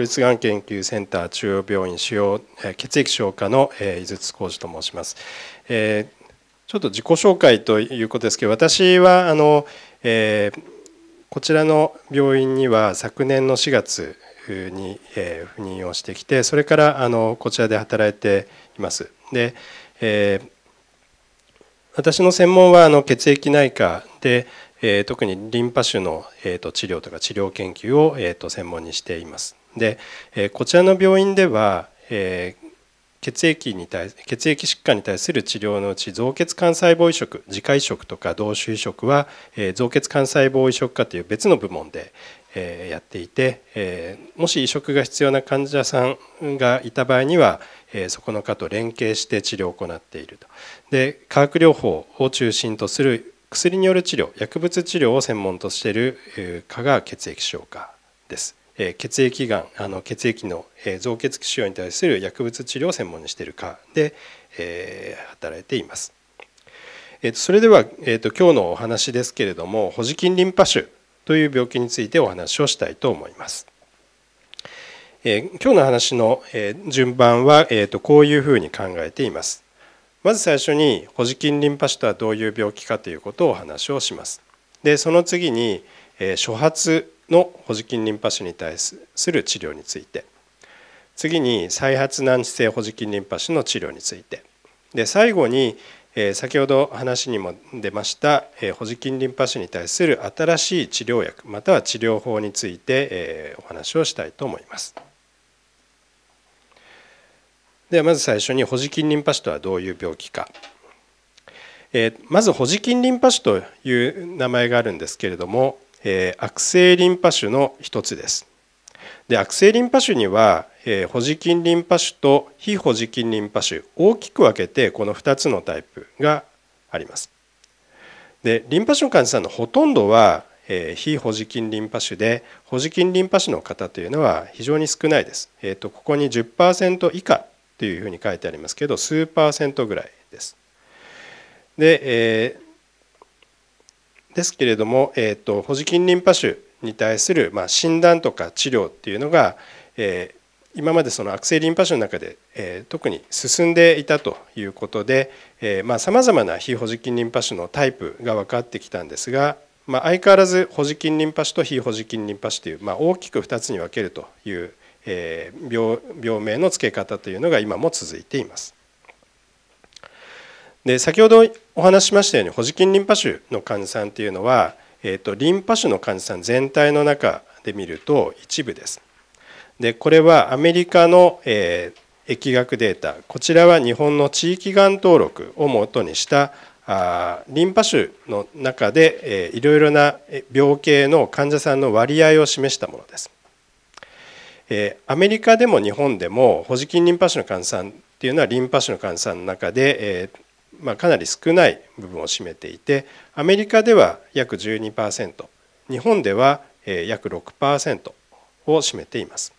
国立がん研究センター中央病院腫瘍血液消化の井筒浩二と申します。えちょっと自己紹介ということですけど私はあの、えー、こちらの病院には昨年の4月に、えー、赴任をしてきてそれからあのこちらで働いています。で、えー、私の専門はあの血液内科でえー、特にリンパ腫の、えーと、治療とか治療研究を、えーと専門にしています。で、えこちらの病院では、え血液に対血液疾患に対する治療のうち造血幹細胞移植自家移植とか同種移植は、え造血幹細胞移植科という別の部門で、えやっていて、えもし移植が必要な患者さんがいた場合には、えそこの科と連携して治療を行っているとで化学療法を中心とする薬による治療薬物治療を専門としている科が血液消化です。え血液がんあの血液の、え造血腫瘍に対する薬物治療を専門にしている科で、え働いています。えー、とそれでは、えー、と今日のお話ですけれども補耳菌リンパ腫という病気についてお話をしたいと思います。え今日の話の、え順番は、えー、とこういうふうに考えています。まず最初に補耳菌リンパ腫とはどういう病気かということをお話をします。でその次に、え初発の補助金リンパ腫に対する治療について次に再発難治性補助筋リンパ腫の治療についてで最後に先ほど話にも出ました補助筋リンパ腫に対する新しい治療薬または治療法についてお話をしたいと思います。ではまず最初に補助金リンパ腫とはどういう病気かまず補助筋リンパ腫という名前があるんですけれどもえー、悪性リンパ腫の一つですで悪性リンパ腫には、えー、保持菌リンパ腫と非保持菌リンパ腫大きく分けてこの2つのタイプがありますでリンパ腫の患者さんのほとんどは、えー、非保持菌リンパ腫で保持菌リンパ腫の方というのは非常に少ないです、えーと、ここに10%以下というふうに書いてありますけど数パーセントぐらいですで、えーですけれども、えーと、保持菌リンパ腫に対する、まあ、診断とか治療っていうのが、えー、今までその悪性リンパ腫の中で、えー、特に進んでいたということでさまざ、あ、まな非保持菌リンパ腫のタイプが分かってきたんですが、まあ、相変わらず保持菌リンパ腫と非保持菌リンパ腫という、まあ、大きく2つに分けるという、えー、病名の付け方というのが今も続いています。で先ほどお話ししましたようにホジキンリンパ腫の患者さんっていうのは、えーと、リンパ腫の患者さん全体の中で見ると一部です。でこれはアメリカの、えー、疫学データこちらは日本の地域がん登録をもとにしたあリンパ腫の中で、えー、いろいろな病系の患者さんの割合を示したものです。えー、アメリカでも日本でもホジキンリンパ腫の患者さんっていうのはリンパ腫の患者さんの中で、えー、まあ、かなり少ない部分を占めていてアメリカでは約12%日本では約6%を占めています。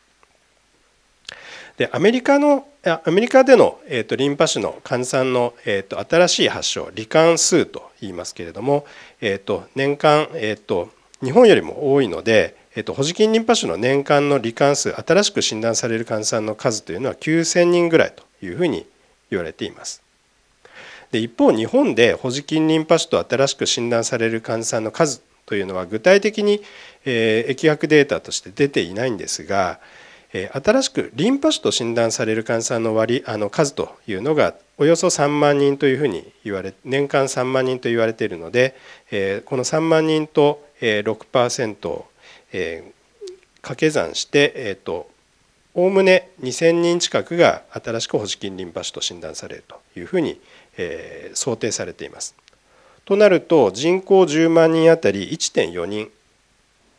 でアメリカのアメリカでの、えーと、リンパ腫の患者さんの、えーと、新しい発症罹患数と言いますけれども、えーと、年間、えー、と日本よりも多いので、えー、とホジキンリンパ腫の年間の罹患数新しく診断される患者さんの数というのは9,000人ぐらいというふうに言われています。で一方日本で保持金リンパ腫と新しく診断される患者さんの数というのは具体的に、えー、疫学データとして出ていないんですが、えー、新しくリンパ腫と診断される患者さんの割あの数というのがおよそ3万人というふうに言われ年間3万人と言われているので、えー、この3万人と、えー、6%、えー、掛け算して、えーと、おおむね2,000人近くが新しく保持金リンパ腫と診断されるというふうに、え想定されています。となると人口10万人あたり1.4人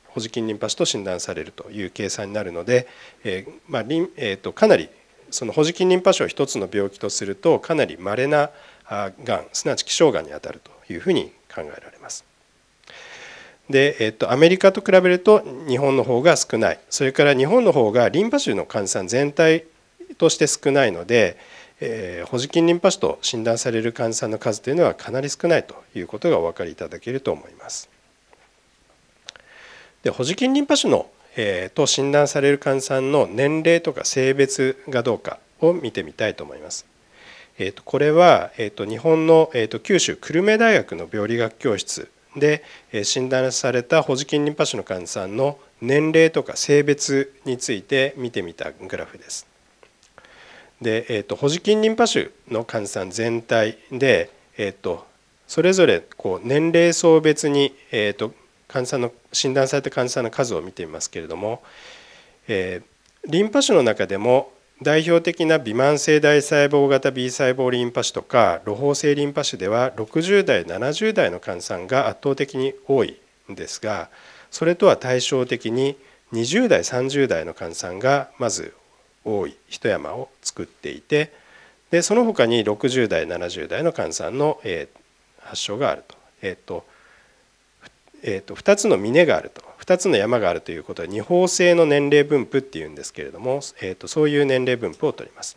保持ンリンパ腫と診断されるという計算になるので、えー、まあリンえー、とかなりその保持ンリンパ腫を一つの病気とするとかなりまれながんすなわち希少がんにあたるというふうに考えられます。で、えっと、アメリカと比べると日本の方が少ないそれから日本の方がリンパ腫の患者さん全体として少ないので、え保持筋リンパ腫と診断される患者さんの数というのはかなり少ないということがお分かりいただけると思います。で保持筋リンパ腫の、えー、と診断される患者さんの年齢とか性別がどうかを見てみたいと思います。えー、とこれは、えー、と日本の、えー、と九州久留米大学の病理学教室で診断された保持筋リンパ腫の患者さんの年齢とか性別について見てみたグラフです。で、えーと、保持金リンパ腫の患者さん全体で、えーと、それぞれこう年齢層別に、えーと、患者さんの診断された患者さんの数を見てみますけれども、えー、リンパ腫の中でも代表的な微慢性大細胞型 B 細胞リンパ腫とか露胞性リンパ腫では60代70代の患者さんが圧倒的に多いんですがそれとは対照的に20代30代の患者さんがまず多い一山を作っていてでその他に60代70代の患者さんの、えー、発症があると,、えーとえーと、と2つの峰があると2つの山があるということは二方性の年齢分布っていうんですけれども、えーと、そういう年齢分布をとります。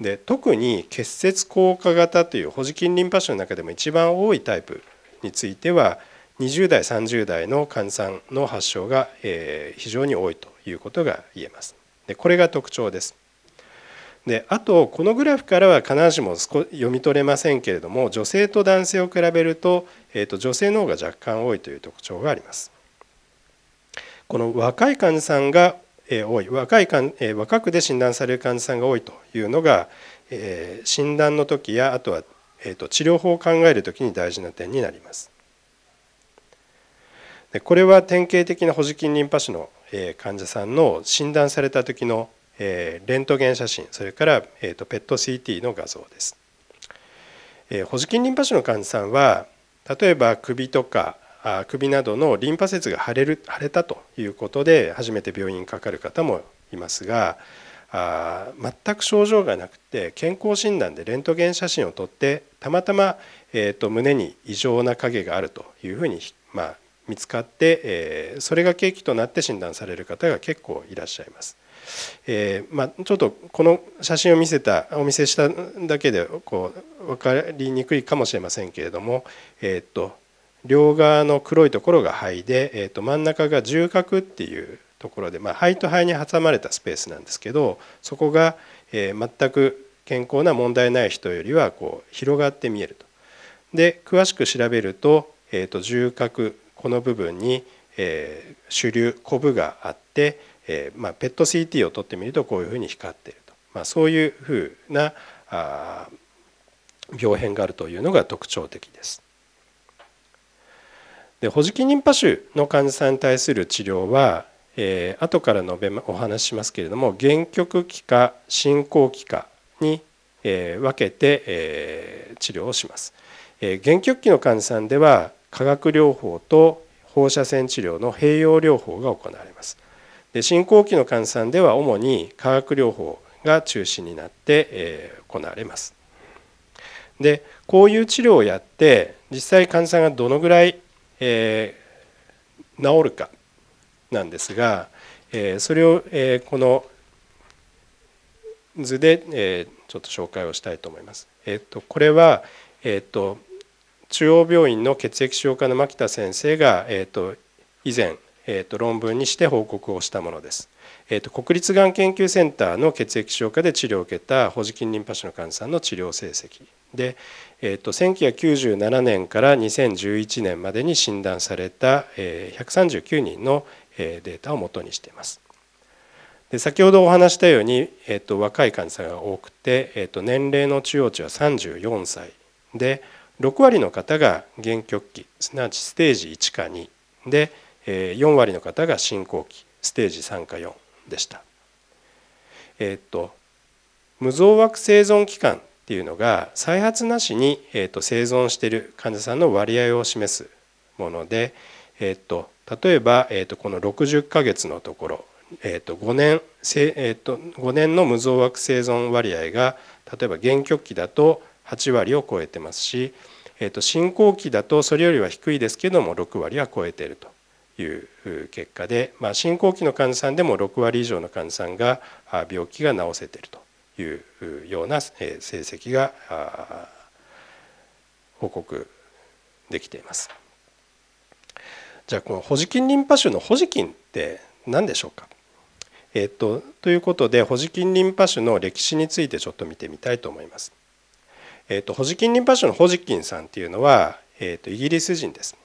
で特に結節硬化型という保持筋リンパ腫の中でも一番多いタイプについては20代30代の患者さんの発症が、えー、非常に多いということが言えます。でこれが特徴です。であとこのグラフからは必ずしも読み取れませんけれども女性と男性を比べると,、えーと、女性の方が若干多いという特徴があります。この若い患者さんが、え多い若い、え若くで診断される患者さんが多いというのが、えー、診断の時やあとは、えーと、治療法を考える時に大事な点になります。でこれは典型的な補助筋リンパ腫の患者さんの診断された時のレントゲン写真それからペット CT の画像です。補助筋リンパ腫の患者さんは例えば首とか首などのリンパ節が腫れる腫れたということで初めて病院にかかる方もいますがあ全く症状がなくて健康診断でレントゲン写真を撮ってたまたま、えと、胸に異常な影があるというふうに、まあ、見つかって、えー、それが契機となって診断される方が結構いらっしゃいます。えー、まあ、ちょっとこの写真を見せたお見せしただけでこう分かりにくいかもしれませんけれども、えー、っと両側の黒いところが肺で、えー、っと真ん中が重核っていうところで、まあ、肺と肺に挟まれたスペースなんですけどそこが、え全く健康な問題ない人よりはこう広がって見えると。で詳しく調べると,、えー、っと重核この部分に、えー、主流コブがあって、えーまあ、ペット CT を取ってみるとこういうふうに光っていると、まあ、そういうふうなあ病変があるというのが特徴的です。でホジキニンパ腫の患者さんに対する治療は、えー、後から述べお話ししますけれども限局期か進行期かに、えー、分けて、えー、治療をします。えー、限局期の患者さんでは化学療法と放射線治療の併用療法が行われますで進行期の患者さんでは主に化学療法が中心になって、えー、行われますでこういう治療をやって実際患者さんがどのぐらい、えー、治るかなんですが、えそれを、えこの図で、えちょっと紹介をしたいと思います。えー、とこれは、えー、と中央病院の血液使用科の牧田先生が、えーと、以前、えーと、論文にして報告をしたものです。えーと、国立がん研究センターの血液消化で治療を受けたホジキンリンパ腫の患者さんの治療成績で、えーと、と1997年から2011年までに診断された、えー、139人の、えー、データをもとにしています。で先ほどお話したように、えーと、若い患者さんが多くて、えー、と年齢の中央値は34歳で、6割の方が原曲期すなわちステージ1か2で4割の方が進行期ステージ3か4でした。えっと無増枠生存期間っていうのが再発なしに、えっと生存している患者さんの割合を示すもので、えっと例えば、えっとこの60ヶ月のところ、えっと 5, 年えっと5年の無増枠生存割合が例えば原曲期だと8割を超えてますし、えー、と進行期だとそれよりは低いですけども6割は超えているという結果で、まあ、進行期の患者さんでも6割以上の患者さんが病気が治せているというような成績が報告できています。じゃあこのホジキンリンパ腫のホジキンって何でしょうかえっと、ということでホジキンリンパ腫の歴史についてちょっと見てみたいと思います。えーと、ホジキンリンパ腫のホジキンさんっていうのは、えーと、イギリス人です。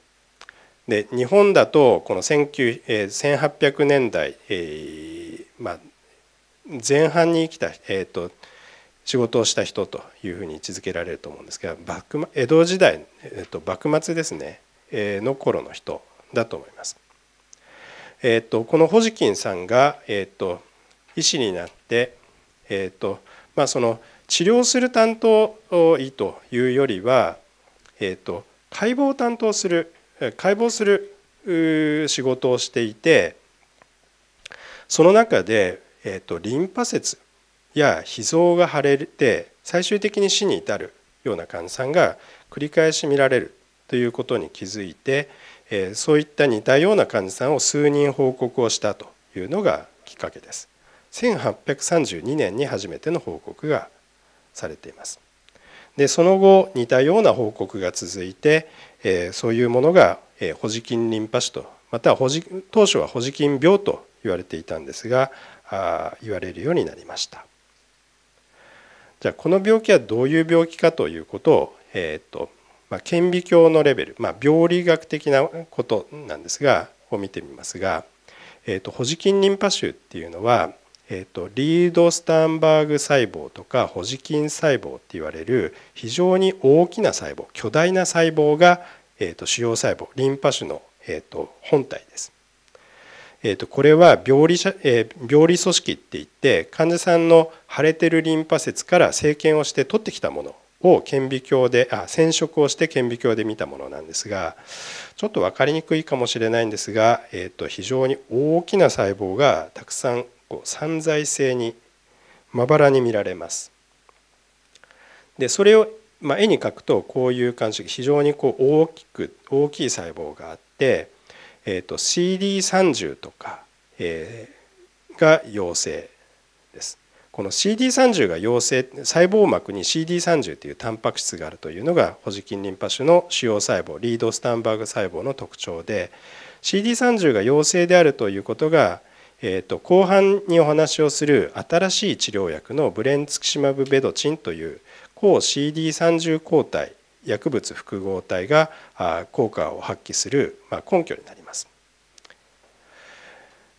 で日本だとこの19、えー、1800年代、えー、まあ、前半に生きた、えーと、仕事をした人というふうに位置づけられると思うんですが幕江戸時代、えー、と幕末ですね、えー、の頃の人だと思います。えーと、このホジキンさんが、えーと、医師になって、えーとまあ、その治療する担当医というよりは、えーと、解剖を担当する解剖する仕事をしていてその中で、えーと、リンパ節や脾臓が腫れて最終的に死に至るような患者さんが繰り返し見られるということに気づいて、えそういった似たような患者さんを数人報告をしたというのがきっかけです。1832年に初めての報告がされています。でその後似たような報告が続いて、えー、そういうものが、えー、ホジキンリンパ腫とまたはホジ当初はホジキン病と言われていたんですがあ言われるようになりましたじゃあこの病気はどういう病気かということを、えー、っとまあ、顕微鏡のレベル、まあ、病理学的なことなんですがを見てみますが、えー、っとホジキンリンパ腫っていうのはえっと、リードスタンバーグ細胞とかホジキン細胞って言われる非常に大きな細胞巨大な細胞が、えっと、主要細胞リンパ腫の、えっと、本体です。えっとこれは病理,、えー、病理組織っていって患者さんの腫れてるリンパ節から生検をして取ってきたものを顕微鏡であ染色をして顕微鏡で見たものなんですがちょっと分かりにくいかもしれないんですが、えっと非常に大きな細胞がたくさんこう散在性にまばらに見られます。でそれを、まあ、絵に描くとこういう感じ非常にこう大きく大きい細胞があって、えーと、と CD30 とか、えー、が陽性です。この CD30 が陽性細胞膜に CD30 というタンパク質があるというのがホジキンリンパ腫の腫瘍細胞リードスタンバーグ細胞の特徴で CD30 が陽性であるということがえーと、後半にお話をする新しい治療薬のブレンツキシマブベドチンという抗 CD30 抗体薬物複合体が効果を発揮する根拠になります。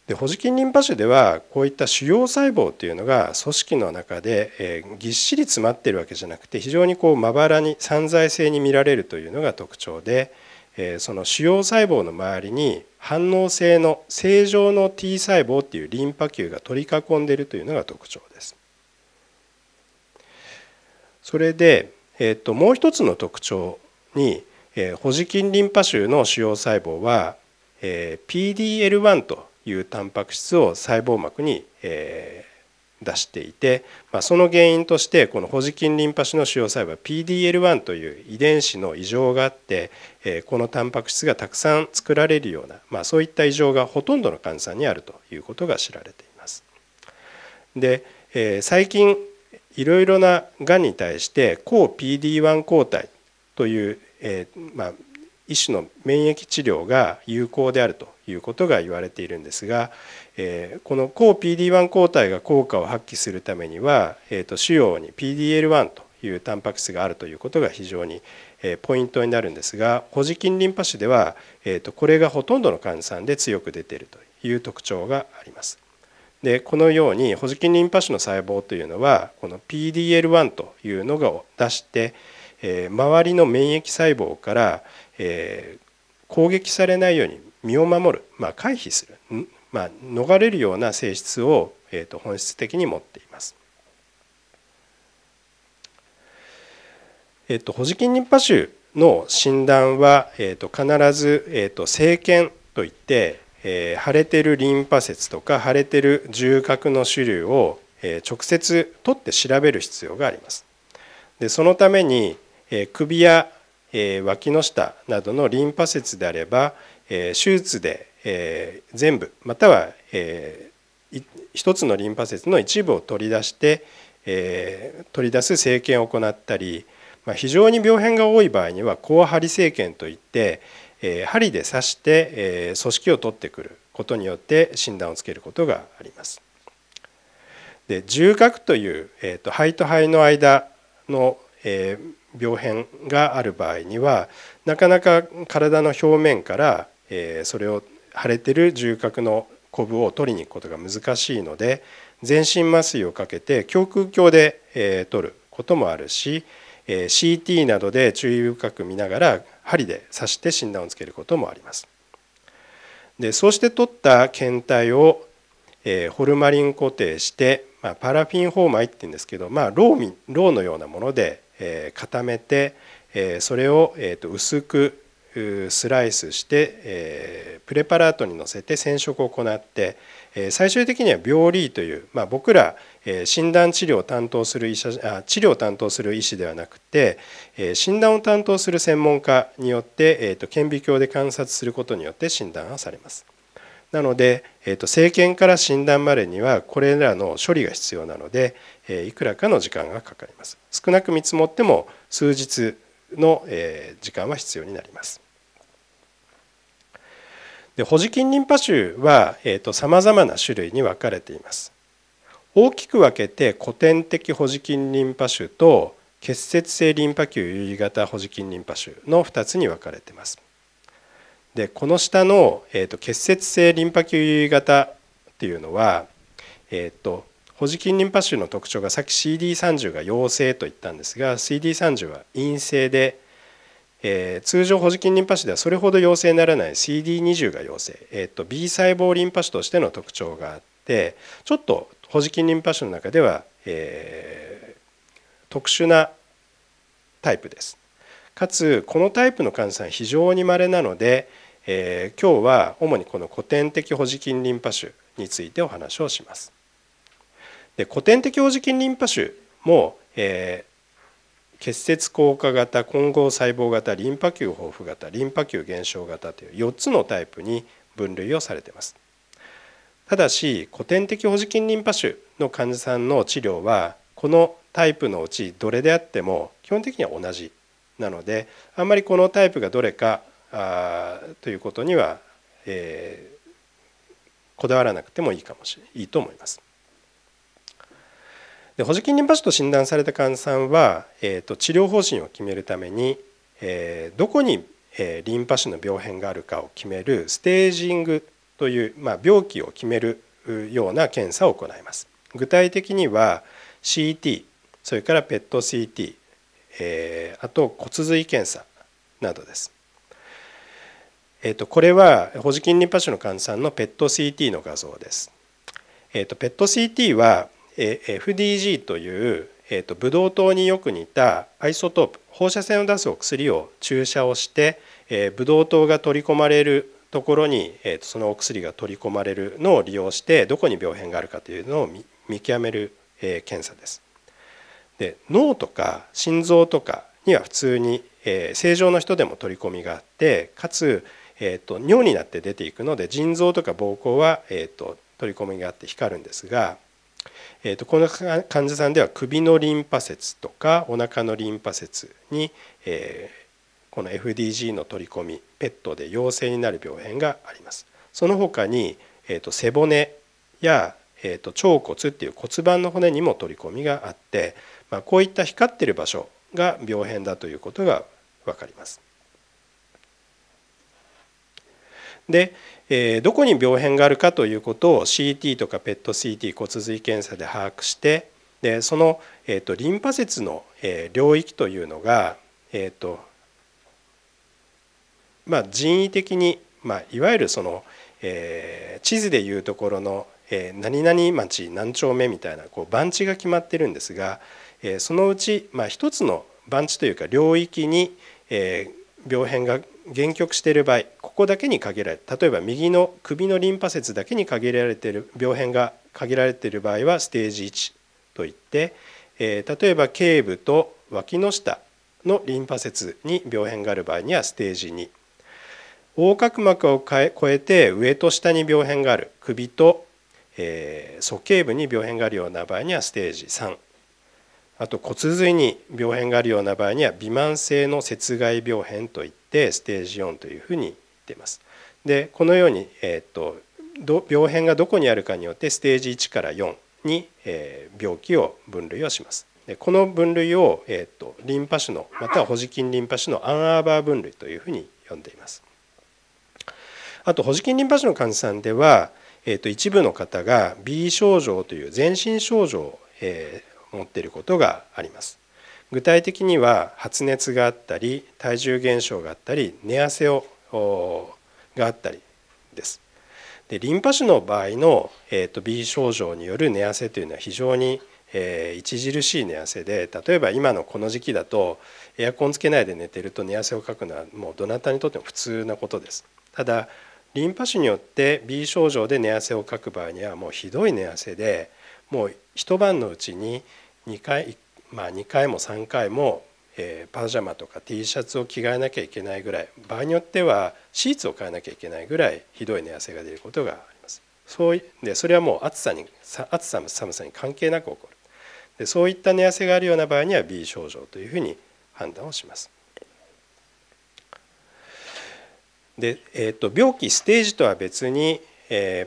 でホジキンリンパ腫ではこういった腫瘍細胞というのが組織の中で、えぎっしり詰まってるわけじゃなくて非常にこうまばらに散在性に見られるというのが特徴で。その腫瘍細胞の周りに反応性の正常の T 細胞っていうリンパ球が取り囲んでいるというのが特徴です。それで、えっと、もう一つの特徴に、えー、ホジキンリンパ腫の腫瘍細胞は、えー、PDL1 というタンパク質を細胞膜に、え出していて、まあ、その原因としてこのホジキンリンパ腫の腫瘍細胞 PDL1 という遺伝子の異常があって、えこのタンパク質がたくさん作られるような、まあ、そういった異常がほとんどの患者さんにあるということが知られています。で、え最近いろいろながんに対して抗 PD1 抗体という、えまあ、一種の免疫治療が有効であるということが言われているんですが、この抗 PD1 抗体が効果を発揮するためには腫瘍に PDL1 というタンパク質があるということが非常にポイントになるんですがホジキンリンパ腫ではこれがほとんどの患者さんで強く出ているという特徴があります。でこのようにホジキンリンパ腫の細胞というのはこの PDL1 というのが出して周りの免疫細胞から攻撃されないように身を守る、まあ、回避するまあ、逃れるような性質を、えー、と本質的に持っています。えっ、ー、と、ホジキンリンパ腫の診断は、えー、と必ず、えー、と生検といって、えー、腫れてるリンパ節とか腫れてる重核の種類を、えー、直接取って調べる必要があります。でそのために、えー、首や、えー、脇の下などのリンパ節であれば、えー、手術でえー、全部または、えー、一つのリンパ節の一部を取り出して、えー、取り出す生検を行ったり、まあ、非常に病変が多い場合には抗針生検といって、えー、針で刺して、えー、組織を取ってくることによって診断をつけることがあります。で重核という、えーと、と肺と肺の間の、えー、病変がある場合にはなかなか体の表面から、えー、それを腫れてる重核のコブを取りに行くことが難しいので全身麻酔をかけて胸腔鏡で、え取ることもあるし、え CT などで注意深く見ながら針で刺して診断をつけることもあります。でそうして取った検体を、えホルマリン固定して、まあ、パラフィンホーマイって言うんですけど、まあ、ローミンロのようなもので、え固めて、えそれを、えー、と薄くスライスして、プレパラートに乗せて染色を行って、最終的には病理という、まあ、僕ら、診断治療を担当する医者あ治療を担当する医師ではなくて、診断を担当する専門家によって、顕微鏡で観察することによって診断はされます。なので、生検から診断までにはこれらの処理が必要なので、いくらかの時間がかかります。少なく見積もっても数日の時間は必要になります。で保持菌リンパ腫はさまざまな種類に分かれています。大きく分けて古典的保持菌リンパ腫と結節性リンパ球有利型保持菌リンパ腫の2つに分かれています。でこの下の、えーと、結節性リンパ球有利型っていうのは、えーと保持菌リンパ腫の特徴がさっき CD30 が陽性と言ったんですが CD30 は陰性で、えー、通常保持菌リンパ腫ではそれほど陽性にならない CD20 が陽性、えーと、と B 細胞リンパ腫としての特徴があってちょっと保持菌リンパ腫の中では、えー、特殊なタイプです。かつこのタイプの患者さん非常に稀なので、えー、今日は主にこの古典的保持菌リンパ腫についてお話をします。で古典的王子菌リンパ腫も、えー、結節硬化型混合細胞型リンパ球豊富型リンパ球減少型という4つのタイプに分類をされていますただし古典的保持菌リンパ腫の患者さんの治療はこのタイプのうちどれであっても基本的には同じなのであんまりこのタイプがどれかあということには、えー、こだわらなくてもいいかもしれないいと思います。で補助金リンパ腫と診断された患者さんは、えーと、治療方針を決めるために、えー、どこに、えー、リンパ腫の病変があるかを決めるステージングという、まあ、病気を決めるような検査を行います。具体的には CT それから PETCT、えー、あと骨髄検査などです。えーと、これは補助金リンパ腫の患者さんの PETCT の画像です。えーと、PETCT は FDG という、えー、とブドウ糖によく似たアイソトープ放射線を出すお薬を注射をして、えー、ブドウ糖が取り込まれるところに、えー、とそのお薬が取り込まれるのを利用してどこに病変があるかというのを見極める、え検査です。で脳とか心臓とかには普通に、えー、正常の人でも取り込みがあってかつ、えーと、尿になって出ていくので腎臓とか膀胱は、えーと取り込みがあって光るんですがえー、とこの患者さんでは首のリンパ節とかお腹のリンパ節に、えー、この FDG の取り込みペットで陽性になる病変があります。その他に、えー、と背骨や、えー、と腸骨っていう骨盤の骨にも取り込みがあって、まあ、こういった光ってる場所が病変だということが分かります。で、えどこに病変があるかということを CT とか PETCT 骨髄検査で把握してでその、えと、リンパ節の、え領域というのが、えーとまあ、人為的に、まあ、いわゆるその、えー、地図でいうところの、え何々町何丁目みたいなこう番地が決まってるんですが、えそのうち、まあ、一つの番地というか領域に、え病変が限局している場合ここだけに限られ例えば右の首のリンパ節だけに限られている病変が限られている場合はステージ1といって、えー、例えば頸部と脇の下のリンパ節に病変がある場合にはステージ2横隔膜を越えて上と下に病変がある首と鼠径、部に病変があるような場合にはステージ3あと骨髄に病変があるような場合には微慢性の切害病変といってステージ4というふうに言っています。でこのように、えーと、病変がどこにあるかによってステージ1から4に、えー、病気を分類をします。でこの分類を、えーと、リンパ腫のまたはホジキンリンパ腫のアンアーバー分類というふうに呼んでいます。あとホジキンリンパ腫の患者さんでは、えーと、一部の方が B 症状という全身症状、えー持っていることがあります。具体的には発熱があったり体重減少があったり寝汗をがあったりです。でリンパ腫の場合の、えーと、B 症状による寝汗というのは非常に、えー、著しい寝汗で例えば今のこの時期だとエアコンつけないで寝てると寝汗をかくのはもうどなたにとっても普通なことです。ただリンパ腫によって B 症状で寝汗をかく場合にはもうひどい寝汗でもう一晩のうちに2回,、まあ、2回も3回も、えー、パジャマとか T シャツを着替えなきゃいけないぐらい場合によってはシーツを変えなきゃいけないぐらいひどい寝汗が出ることがありますそうでそれはもう暑さに暑さも寒さに関係なく起こるでそういった寝汗があるような場合には B 症状というふうに判断をしますで、えーと、と病気ステージとは別に、え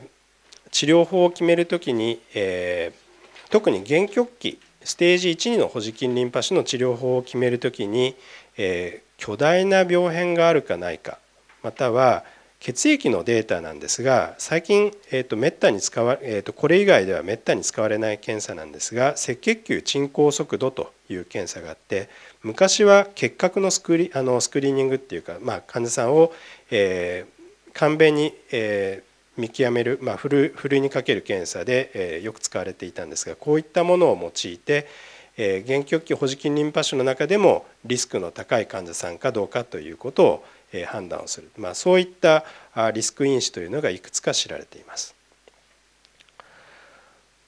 ー、治療法を決めるときに、えー特に限局期ステージ1、2の保持菌リンパ腫の治療法を決めるときに、えー、巨大な病変があるかないかまたは血液のデータなんですが最近、えーと、めったに使わ、えーと、とこれ以外ではめったに使われない検査なんですが赤血球沈降速度という検査があって昔は結核のスクリあのスクリーニングっていうか、まあ、患者さんを、えー、簡便に、えー、見極める、まあ、ふるふるいにかける検査で、えよく使われていたんですがこういったものを用いて、えー、原極期保持筋リンパ腫の中でもリスクの高い患者さんかどうかということを、え判断をする、まあ、そういったあリスク因子というのがいくつか知られています。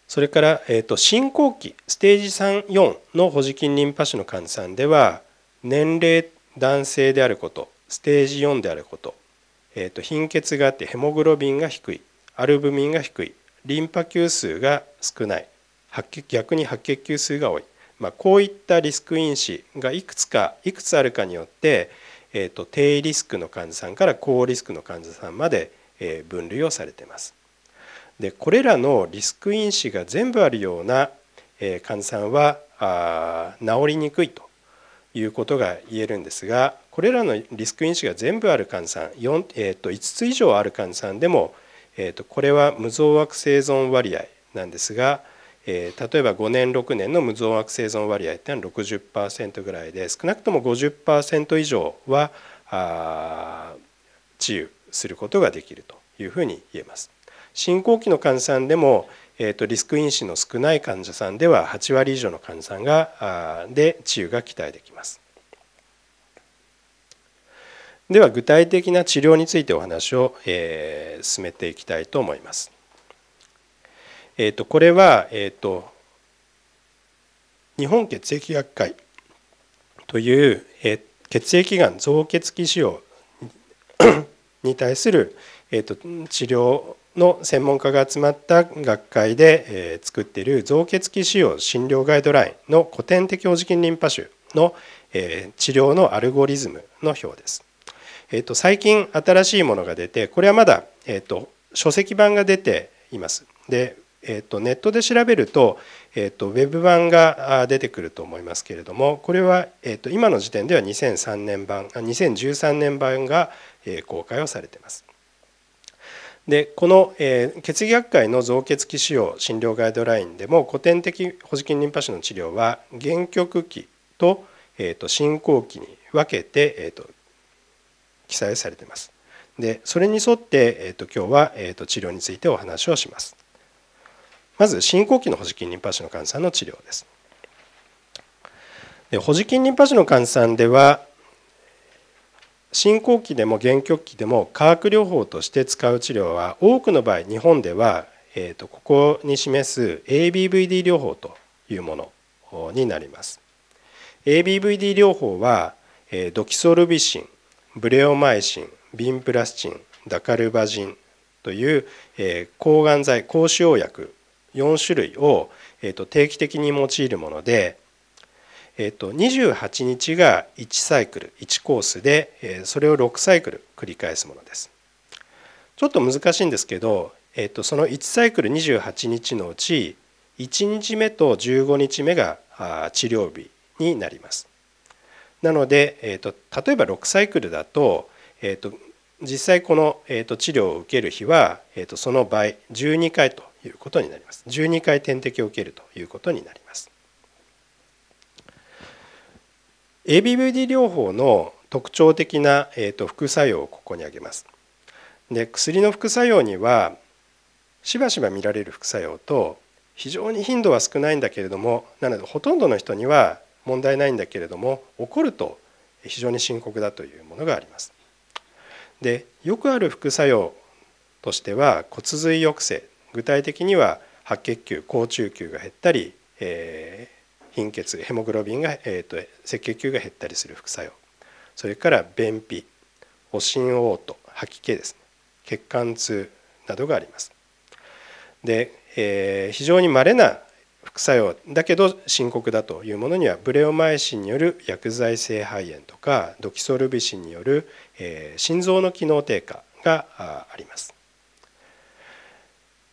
それから、えーと、進行期ステージ34の保持筋リンパ腫の患者さんでは年齢男性であることステージ4であることえー、と貧血があってヘモグロビンが低いアルブミンが低いリンパ球数が少ない逆に白血球数が多い、まあ、こういったリスク因子がいくつかいくつあるかによって、えー、と低リスクの患者さんから高リスクの患者さんまで分類をされています。でこれらのリスク因子が全部あるような患者さんは治りにくいということが言えるんですがこれらのリスク因子が全部ある患者さん4、えー、と5つ以上ある患者さんでも、えー、とこれは無増悪生存割合なんですが、えー、例えば5年6年の無増悪生存割合ってのは60%ぐらいで少なくとも50%以上はあ治癒することができるというふうに言えます。進行期の患者さんでも、えー、とリスク因子の少ない患者さんでは8割以上の患者さんがで治癒が期待できます。では具体的な治療についてお話を、えー、進めていきたいと思います。えーと、これは、えーと、日本血液学会という、えー、血液がん造血器腫瘍に対する、えーと、治療の専門家が集まった学会で、えー、作っている造血器腫瘍診療ガイドラインの古典的表示筋リンパ腫の、えー、治療のアルゴリズムの表です。えっと、最近新しいものが出てこれはまだ、えっと、書籍版が出ています。でえー、とネットで調べると,、えー、とウェブ版が出てくると思いますけれどもこれは、えー、と今の時点では2003年版2013年版が公開をされています。でこの、えー、血液学会の造血器使用診療ガイドラインでも古典的保持ンリンパ腫の治療は限局期と,、えー、と進行期に分けて、えー、と記載されています。でそれに沿って、えーと、今日は、えーと、治療についてお話をします。まず進行期の保持筋リンパ腫の患者さんの治療です。で保持筋リンパ腫の患者さんでは進行期でも限局期でも化学療法として使う治療は多くの場合日本では、えーと、ここに示す ABVD 療法というものになります。ABVD 療法はえドキソルビシンブレオマイシンビンプラスチンダカルバジンという、えー、抗がん剤抗腫瘍薬4種類を、えーと、定期的に用いるもので、えーと、と28日が1サイクル1コースで、えー、それを6サイクル繰り返すものです。ちょっと難しいんですけど、えーと、その1サイクル28日のうち1日目と15日目があ治療日になります。なので、えーと、例えば6サイクルだと,、えーと、実際この、えーと、と治療を受ける日は、えー、とその倍12回ということになります12回点滴を受けるということになります ABVD 療法の特徴的な、えー、と副作用をここに挙げますで薬の副作用にはしばしば見られる副作用と非常に頻度は少ないんだけれどもなのでほとんどの人には問題ないんだけれども起こると非常に深刻だというものがあります。でよくある副作用としては骨髄抑制具体的には白血球高中球が減ったり、えー、貧血ヘモグロビンが、えーと、赤血球が減ったりする副作用それから便秘おしんおう吐吐き気ですね血管痛などがあります。で、えー、非常に稀な副作用だけど深刻だというものにはブレオマイシンによる薬剤性肺炎とかドキソルビシンによる、え心臓の機能低下があります。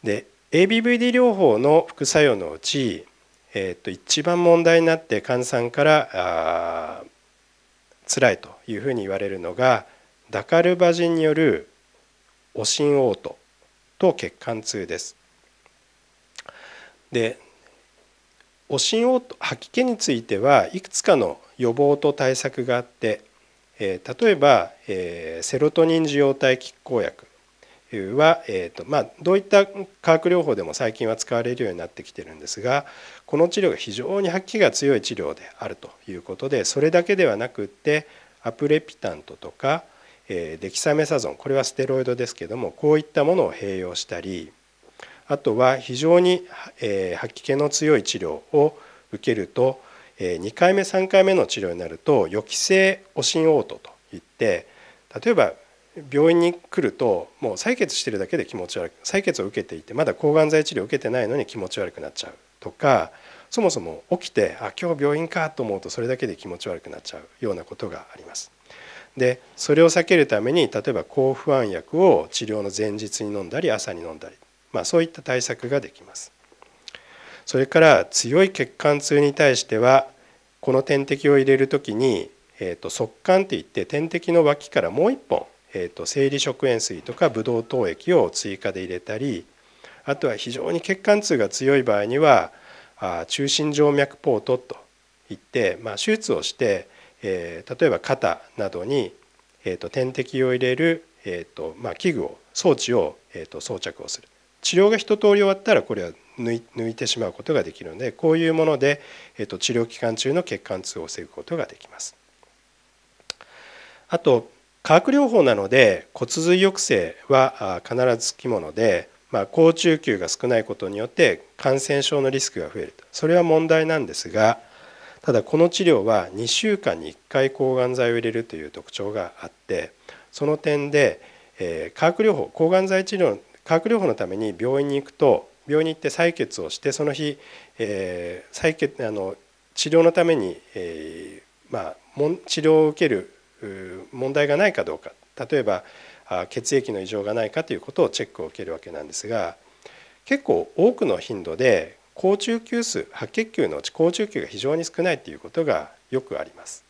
で ABVD 療法の副作用のうち、えっと一番問題になって患者さんからつ辛いというふうに言われるのがダカルバジンによるおしんおうと血管痛です。で誤診を吐き気についてはいくつかの予防と対策があって、え例えば、えセロトニン受容体拮抗薬は、えーとまあ、どういった化学療法でも最近は使われるようになってきてるんですがこの治療が非常に吐き気が強い治療であるということでそれだけではなくってアプレピタントとか、えデキサメサゾンこれはステロイドですけどもこういったものを併用したりあとは非常に、えー、吐き気の強い治療を受けると、えー、2回目3回目の治療になると予期性おしんおうトといって例えば病院に来るともう採血してるだけで気持ち悪く採血を受けていてまだ抗がん剤治療を受けてないのに気持ち悪くなっちゃうとかそもそも起きてあ今日病院かと思うとそれだけで気持ち悪くなっちゃうようなことがあります。でそれを避けるために例えば抗不安薬を治療の前日に飲んだり朝に飲んだりまあ、そういった対策ができますそれから強い血管痛に対してはこの点滴を入れる時に、えー、と速管といって点滴の脇からもう一本、えー、と生理食塩水とかブドウ糖液を追加で入れたりあとは非常に血管痛が強い場合には中心静脈ポートといって、まあ、手術をして、えー、例えば肩などに、えー、と点滴を入れる、えーとまあ、器具を装置を、えー、と装着をする治療が一通り終わったらこれは抜いてしまうことができるのでこういうもので、えと治療期間中の血管痛を防ぐことができます。あと化学療法なので骨髄抑制は必ずつきもので、まあ、高中球が少ないことによって感染症のリスクが増えるとそれは問題なんですがただこの治療は2週間に1回抗がん剤を入れるという特徴があってその点で、え化学療法抗がん剤治療化学療法のために病院に行くと病院に行って採血をしてその日、えー、採血あの治療のために、えー、まあ、もん治療を受ける問題がないかどうか例えば血液の異常がないかということをチェックを受けるわけなんですが結構多くの頻度で高中球数白血球のうち高中球が非常に少ないということがよくあります。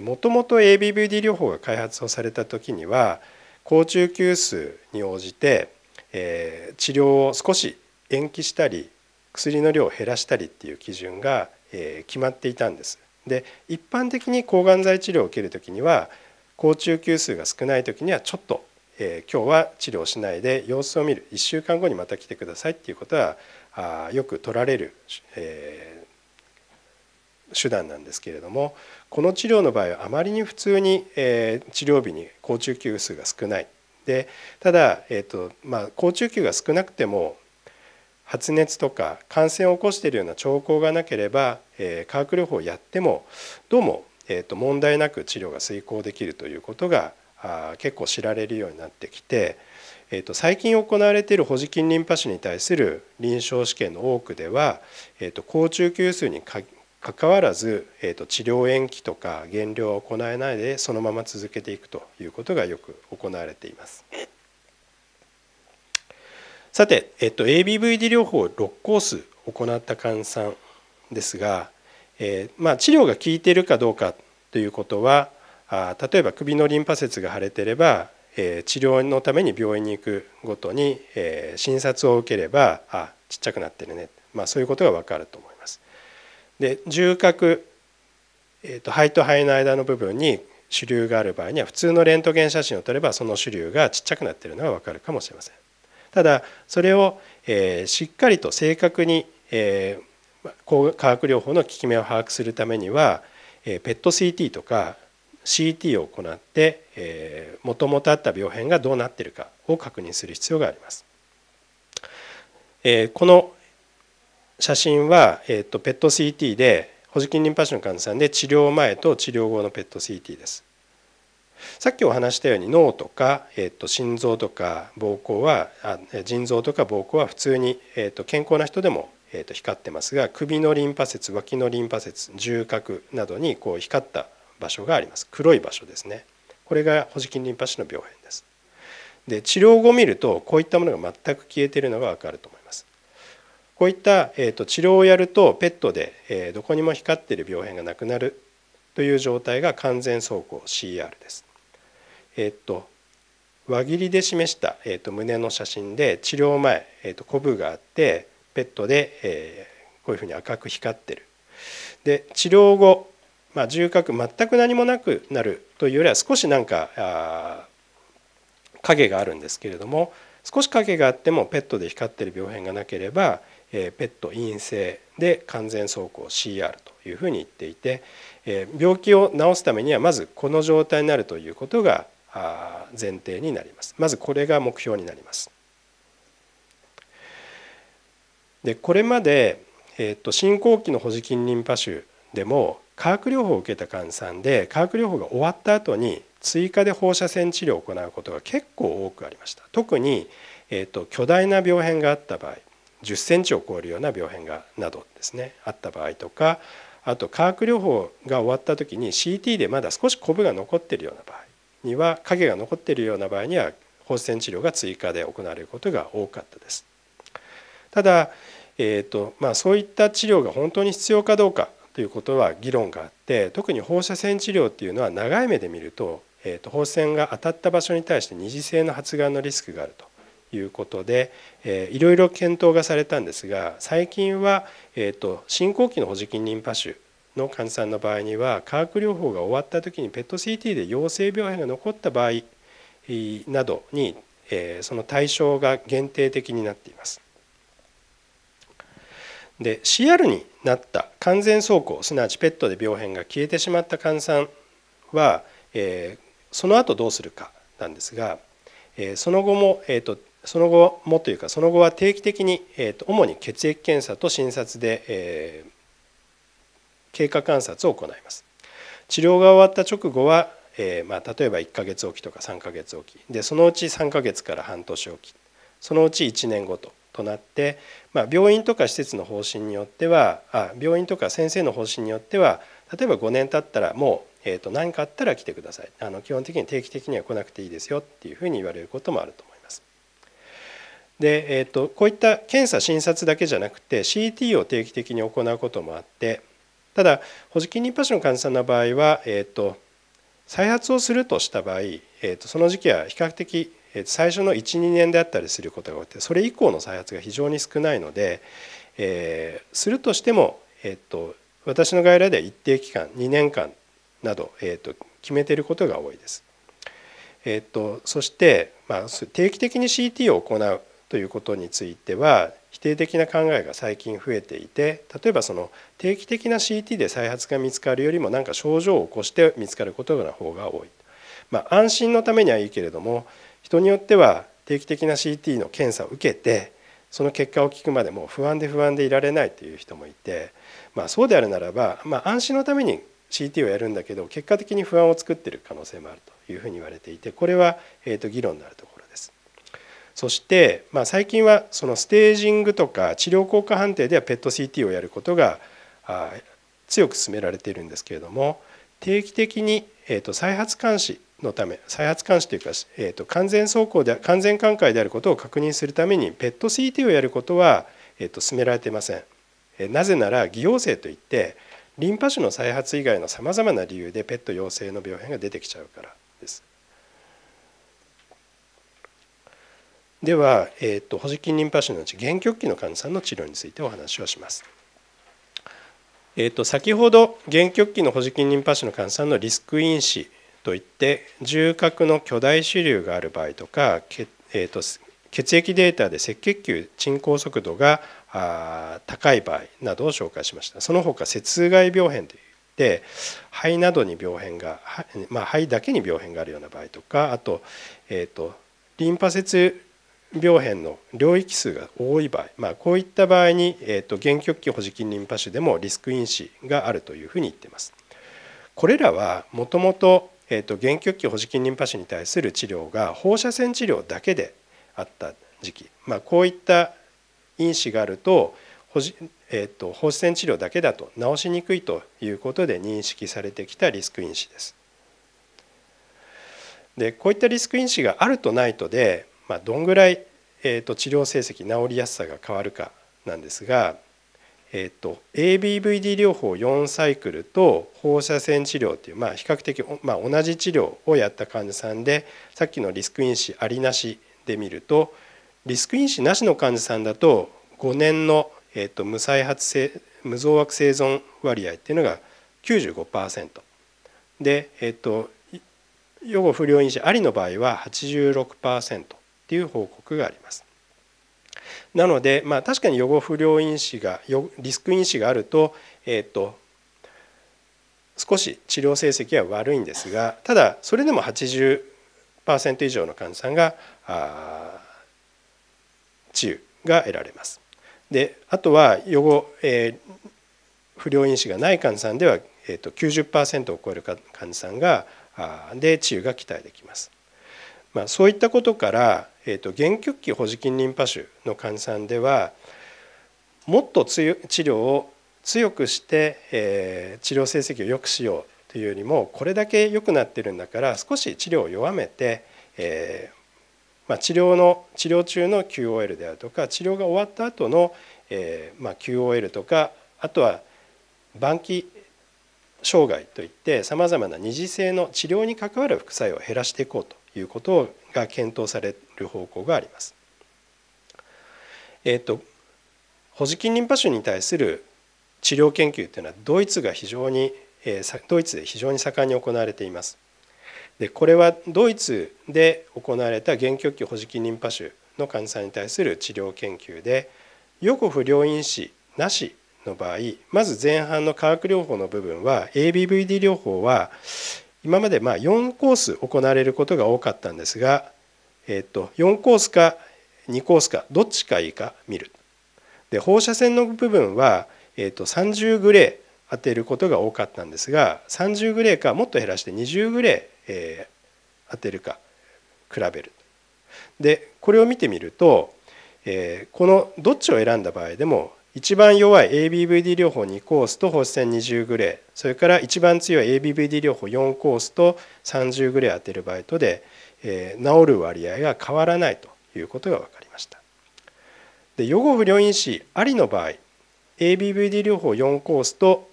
もともと ABVD 療法が開発をされた時には高中級数に応じて、えー、治療を少し延期したり薬の量を減らしたりっていう基準が、えー、決まっていたんです。で一般的に抗がん剤治療を受ける時には高中級数が少ない時にはちょっと、えー、今日は治療しないで様子を見る1週間後にまた来てくださいっていうことはあよく取られる、えー、手段なんですけれどもこの治療の場合はあまりに普通に、えー、治療日に高中球数が少ないでただ、えーとまあ、高中球が少なくても発熱とか感染を起こしているような兆候がなければ、えー、化学療法をやってもどうも、えーと、問題なく治療が遂行できるということがあ結構知られるようになってきて、えーと、最近行われている保持菌リンパ腫に対する臨床試験の多くでは、えーと、高中級数にかかわらず、えーと、治療延期とか減量を行えないでそのまま続けていくということがよく行われています。さて、えっ、と、ABVD 療法6コース行った患者ですが、えー、まあ、治療が効いているかどうかということはあ例えば首のリンパ節が腫れてれば、えー、治療のために病院に行くごとに、えー、診察を受ければあちっちゃくなってるね、まあ、そういうことが分かると思います。で重角、えーと、と肺と肺の間の部分に主流がある場合には普通のレントゲン写真を撮ればその主流がちっちゃくなっているのが分かるかもしれません。ただそれを、えー、しっかりと正確に、えー、化学療法の効き目を把握するためには、えー、PET-CT とか CT を行ってもともとあった病変がどうなっているかを確認する必要があります。えー、この写真は、えーと、とペット CT で補助筋リンパ腫の患者さんで治療前と治療後のペット CT です。さっきお話したように脳とか、えーと、心臓とか膀胱はあ腎臓とか膀胱は普通に、えーと、健康な人でも、えー、と光ってますが首のリンパ節脇のリンパ節重核などにこう光った場所があります黒い場所ですねこれが保持筋リンパ腫の病変ですで治療後見るとこういったものが全く消えているのが分かると思いますこういった、えーと、治療をやるとペットで、えー、どこにも光っている病変がなくなるという状態が完全走行 CR です。えっ、ー、と輪切りで示した、えーと、胸の写真で治療前、えーと、コブがあってペットで、えー、こういうふうに赤く光ってる。で治療後、まあ、重核全く何もなくなるというよりは少しなんかあ影があるんですけれども少し影があってもペットで光ってる病変がなければえペット陰性で完全走行 CR というふうに言っていて、え病気を治すためにはまずこの状態になるということが前提になりますまずこれが目標になりますでこれまで、えー、と進行期の保持筋リンパ腫でも化学療法を受けた患者さんで化学療法が終わった後に追加で放射線治療を行うことが結構多くありました特に、えーと巨大な病変があった場合10センチを超えるような病変がなどですねあった場合とかあと化学療法が終わった時に CT でまだ少しコブが残っているような場合には影が残っているような場合には放射線治療が追加で行われることが多かったです。ただ、えーとまあ、そういった治療が本当に必要かどうかということは議論があって特に放射線治療っていうのは長い目で見ると,、えーと、と放射線が当たった場所に対して二次性の発がんのリスクがあるということで、えー、いろいろ検討がされたんですが最近は、えーと、進行期の保持金リンパ腫の患者さんの場合には化学療法が終わった時に PET-CT で陽性病変が残った場合などに、えー、その対象が限定的になっています。で CR になった完全走行すなわちペットで病変が消えてしまった患者さんは、えー、その後どうするかなんですが、えー、その後も、えーと、とその後もというかその後は定期的に、えと主に血液検査と診察で、え経過観察を行います治療が終わった直後は、えま例えば1ヶ月おきとか3ヶ月おきでそのうち3ヶ月から半年おきそのうち1年ごととなって、ま病院とか施設の方針によってはあ病院とか先生の方針によっては例えば5年経ったらもう、えと何かあったら来てくださいあの基本的に定期的には来なくていいですよっていうふうに言われることもあると思います。で、えーと、こういった検査診察だけじゃなくて CT を定期的に行うこともあってただ保持筋リンパ腫の患者さんの場合は、えーと、再発をするとした場合、えーと、その時期は比較的最初の12年であったりすることが多くてそれ以降の再発が非常に少ないので、えー、するとしても、えー、と私の外来では一定期間2年間など、えー、と決めていることが多いです。えー、とそして、まあ、定期的に CT を行うということについては否定的な考えが最近増えていて例えばその定期的な CT で再発が見つかるよりもなんか症状を起こして見つかることの方が多い、まあ、安心のためにはいいけれども人によっては定期的な CT の検査を受けてその結果を聞くまでも不安で不安でいられないという人もいて、まあ、そうであるならば、まあ、安心のために CT をやるんだけど結果的に不安を作っている可能性もあるというふうに言われていてこれは、えー、と議論になるところそして、まあ、最近はそのステージングとか治療効果判定では PET-CT をやることが強く進められているんですけれども定期的に、えー、と再発監視のため再発監視というか、えー、と完全走行で完全寛解であることを確認するために PET-CT をやることは、えー、と進められていません。なぜなら偽陽性といってリンパ腫の再発以外のさまざまな理由でペット陽性の病変が出てきちゃうからです。では、えーと、保持助筋リンパ腫のうち限局期の患者さんの治療についてお話をします。えーと、先ほど限局期の保持筋リンパ腫の患者さんのリスク因子といって重核の巨大腫瘤がある場合とか、えーと、血液データで赤血球沈降速度が高い場合などを紹介しましたその他切外病変といって肺などに病変が、まあ、肺だけに病変があるような場合とかあと,、えーとリンパ節病変の領域数が多い場合、まあ、こういった場合に、えーと、と原極期保持筋リンパ腫でもリスク因子があるというふうに言っています。これらはもともとえと原極期保持筋リンパ腫に対する治療が放射線治療だけであった時期、まあ、こういった因子があると保,、えーと放射線治療だけだと治しにくいということで認識されてきたリスク因子です。でこういったリスク因子があるとないとでまあ、どんぐらい、えーと、治療成績治りやすさが変わるかなんですが、えーと、ABVD 療法4サイクルと放射線治療っていう、まあ、比較的、まあ、同じ治療をやった患者さんでさっきのリスク因子ありなしで見るとリスク因子なしの患者さんだと5年の、えーと、と無再発性無増悪生存割合っていうのが95%で、えー、と予後不良因子ありの場合は86%。ていう報告があります。なので、まあ、確かに予後不良因子がリスク因子があると,、えーと、少し治療成績は悪いんですがただそれでも80%以上の患者さんがあ治癒が得られます。であとは予後、えー、不良因子がない患者さんでは、えーと、と90%を超える患者さんがあで治癒が期待できます。まあ、そういったことからえーと、原曲期保持菌リンパ腫の患者さんではもっと治療を強くして、えー、治療成績を良くしようというよりもこれだけ良くなってるんだから少し治療を弱めて、えーまあ、治療の治療中の QOL であるとか治療が終わった後の、えーまあ、QOL とかあとは晩期障害といってさまざまな二次性の治療に関わる副作用を減らしていこうということが検討される方向があります。えっ、と保持金リンパ腫に対する治療研究というのはドイツが非常にドイツで非常に盛んに行われています。でこれはドイツで行われた原曲期保持金リンパ腫の患者さんに対する治療研究で横不良因子なしの場合まず前半の化学療法の部分は ABVD 療法は今までま4コース行われることが多かったんですが、えー、と4コースか2コースかどっちかいいか見るで放射線の部分は、えー、と30グレー当てることが多かったんですが30グレーかもっと減らして20グレー、えー、当てるか比べるでこれを見てみると、えー、このどっちを選んだ場合でも一番弱い ABVD 療法2コースと放射線20グレーそれから一番強い ABVD 療法4コースと30グレー当てる場合とで、えー、治る割合が変わらないということが分かりましたで予後不良因子ありの場合 ABVD 療法4コースと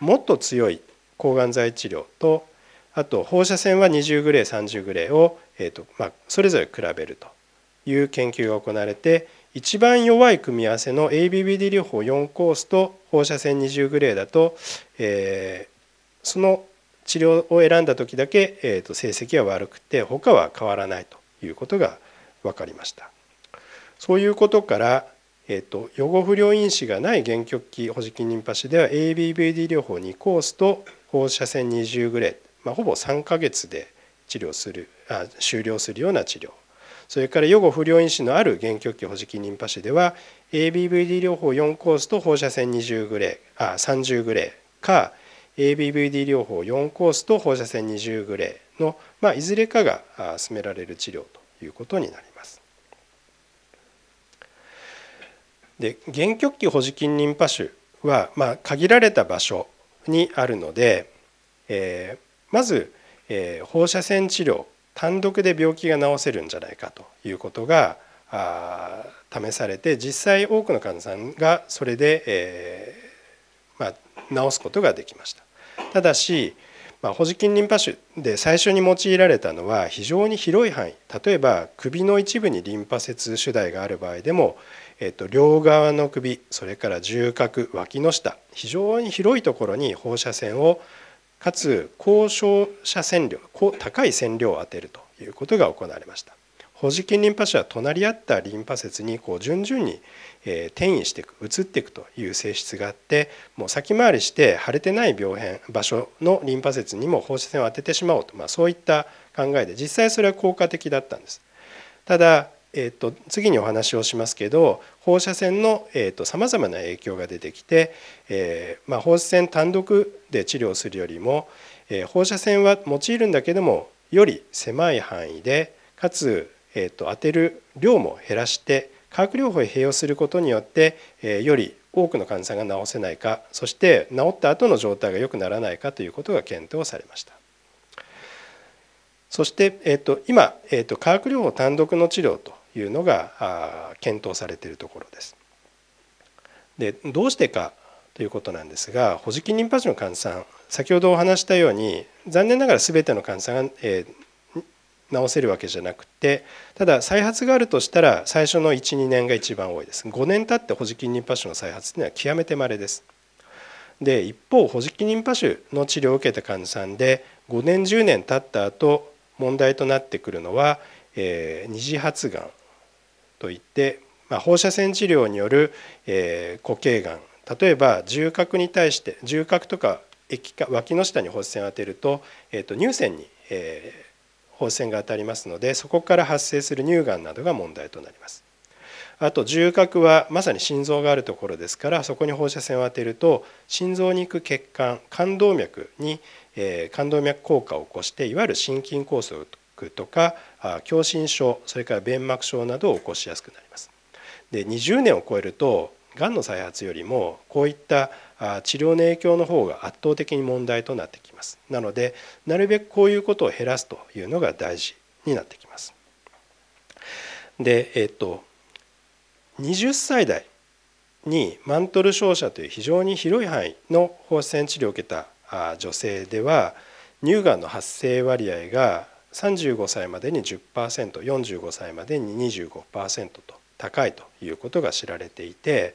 もっと強い抗がん剤治療とあと放射線は20グレー30グレーを、えーとまあ、それぞれ比べるという研究が行われて一番弱い組み合わせの ABBD 療法4コースと放射線20グレーだと、えー、その治療を選んだ時だけ、えー、と成績は悪くて他は変わらないということが分かりました。そういうことから、えーと、予後不良因子がない原極期保持筋リンパ腫では a b b d 療法2コースと放射線20グレー、まあ、ほぼ3ヶ月で治療するあ終了するような治療それから予後不良因子のある原極期保持器リンパ腫では ABVD 療法4コースと放射線20グレーあ30グレーか ABVD 療法4コースと放射線20グレーの、まあ、いずれかが進められる治療ということになります。で原極期保持筋リンパ腫は、まあ、限られた場所にあるので、えー、まず、えー、放射線治療単独で病気が治せるんじゃないかということが試されて実際多くの患者さんがそれで、えー、まあ、治すことができました。ただし、まあ、ホジキリンパ腫で最初に用いられたのは非常に広い範囲例えば首の一部にリンパ節主題がある場合でも、えっと、両側の首それから重隔脇の下非常に広いところに放射線をかつ交渉者占領高い線量を当てるということが行われました保持筋リンパ腫は隣り合ったリンパ節にこう順々に転移していく移っていくという性質があってもう先回りして腫れてない病変場所のリンパ節にも放射線を当ててしまおうと、まあ、そういった考えで実際それは効果的だったんですただえーと、次にお話をしますけど放射線のさまざまな影響が出てきて、えー、まあ、放射線単独で治療するよりも、えー、放射線は用いるんだけどもより狭い範囲でかつ、えーと、当てる量も減らして化学療法へ併用することによって、えー、より多くの患者さんが治せないかそして治った後の状態が良くならないかということが検討されました。そして、えーと、と今、えー、と化学療法単独の治療というのが検討されているところです。でどうしてかということなんですが保持菌リンパ腫の患者さん先ほどお話したように残念ながらすべての患者さんが、えー、治せるわけじゃなくてただ再発があるとしたら最初の12年が一番多いです5年経って保持菌リンパ腫の再発というのは極めてまれです。で一方保持菌リンパ腫の治療を受けた患者さんで5年10年経った後問題となってくるのは、えー、二次発がんといって、まあ、放射線治療による、えー、固形がん例えば重核に対して重核とか液化脇の下に放射線を当てると,、えーと、乳腺に、えー、放射線が当たりますのでそこから発生する乳がんなどが問題となります。あと重核はまさに心臓があるところですからそこに放射線を当てると心臓に行く血管冠動脈に、えー、冠動脈硬化を起こしていわゆる心筋梗塞とか狭心症それから弁膜症などを起こしやすくなります。で20年を超えるとがんの再発よりもこういった治療の影響の方が圧倒的に問題となってきますなのでなるべくこういうことを減らすというのが大事になってきますでえっと20歳代にマントル照射という非常に広い範囲の放射線治療を受けた女性では乳がんの発生割合が35歳までに 10%45 歳までに25%と高いということが知られていて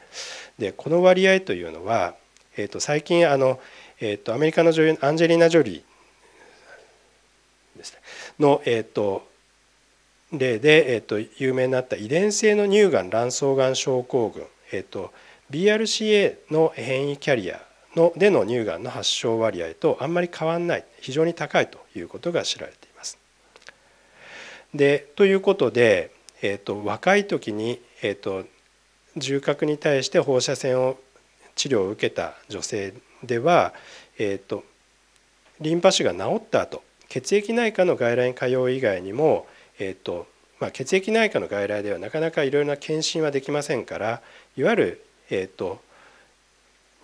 でこの割合というのは、えー、と最近あの、えー、とアメリカの女優アンジェリーナ・ジョリーです、ね、の、えーと、例で、えーと、有名になった遺伝性の乳がん卵巣がん症候群、えーと、と BRCA の変異キャリアのでの乳がんの発症割合とあんまり変わらない非常に高いということが知られています。でということで、えーと、若い時に、えーと、重核に対して放射線を治療を受けた女性では、えーと、とリンパ腫が治った後血液内科の外来に通う以外にも、えーとまあ、血液内科の外来ではなかなかいろいろな検診はできませんからいわゆる、えー、と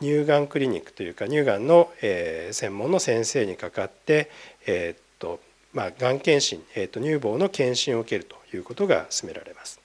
乳がんクリニックというか乳がんの、えー、専門の先生にかかって、えー、とまあ、がん検診、えー、と乳房の検診を受けるということが勧められます。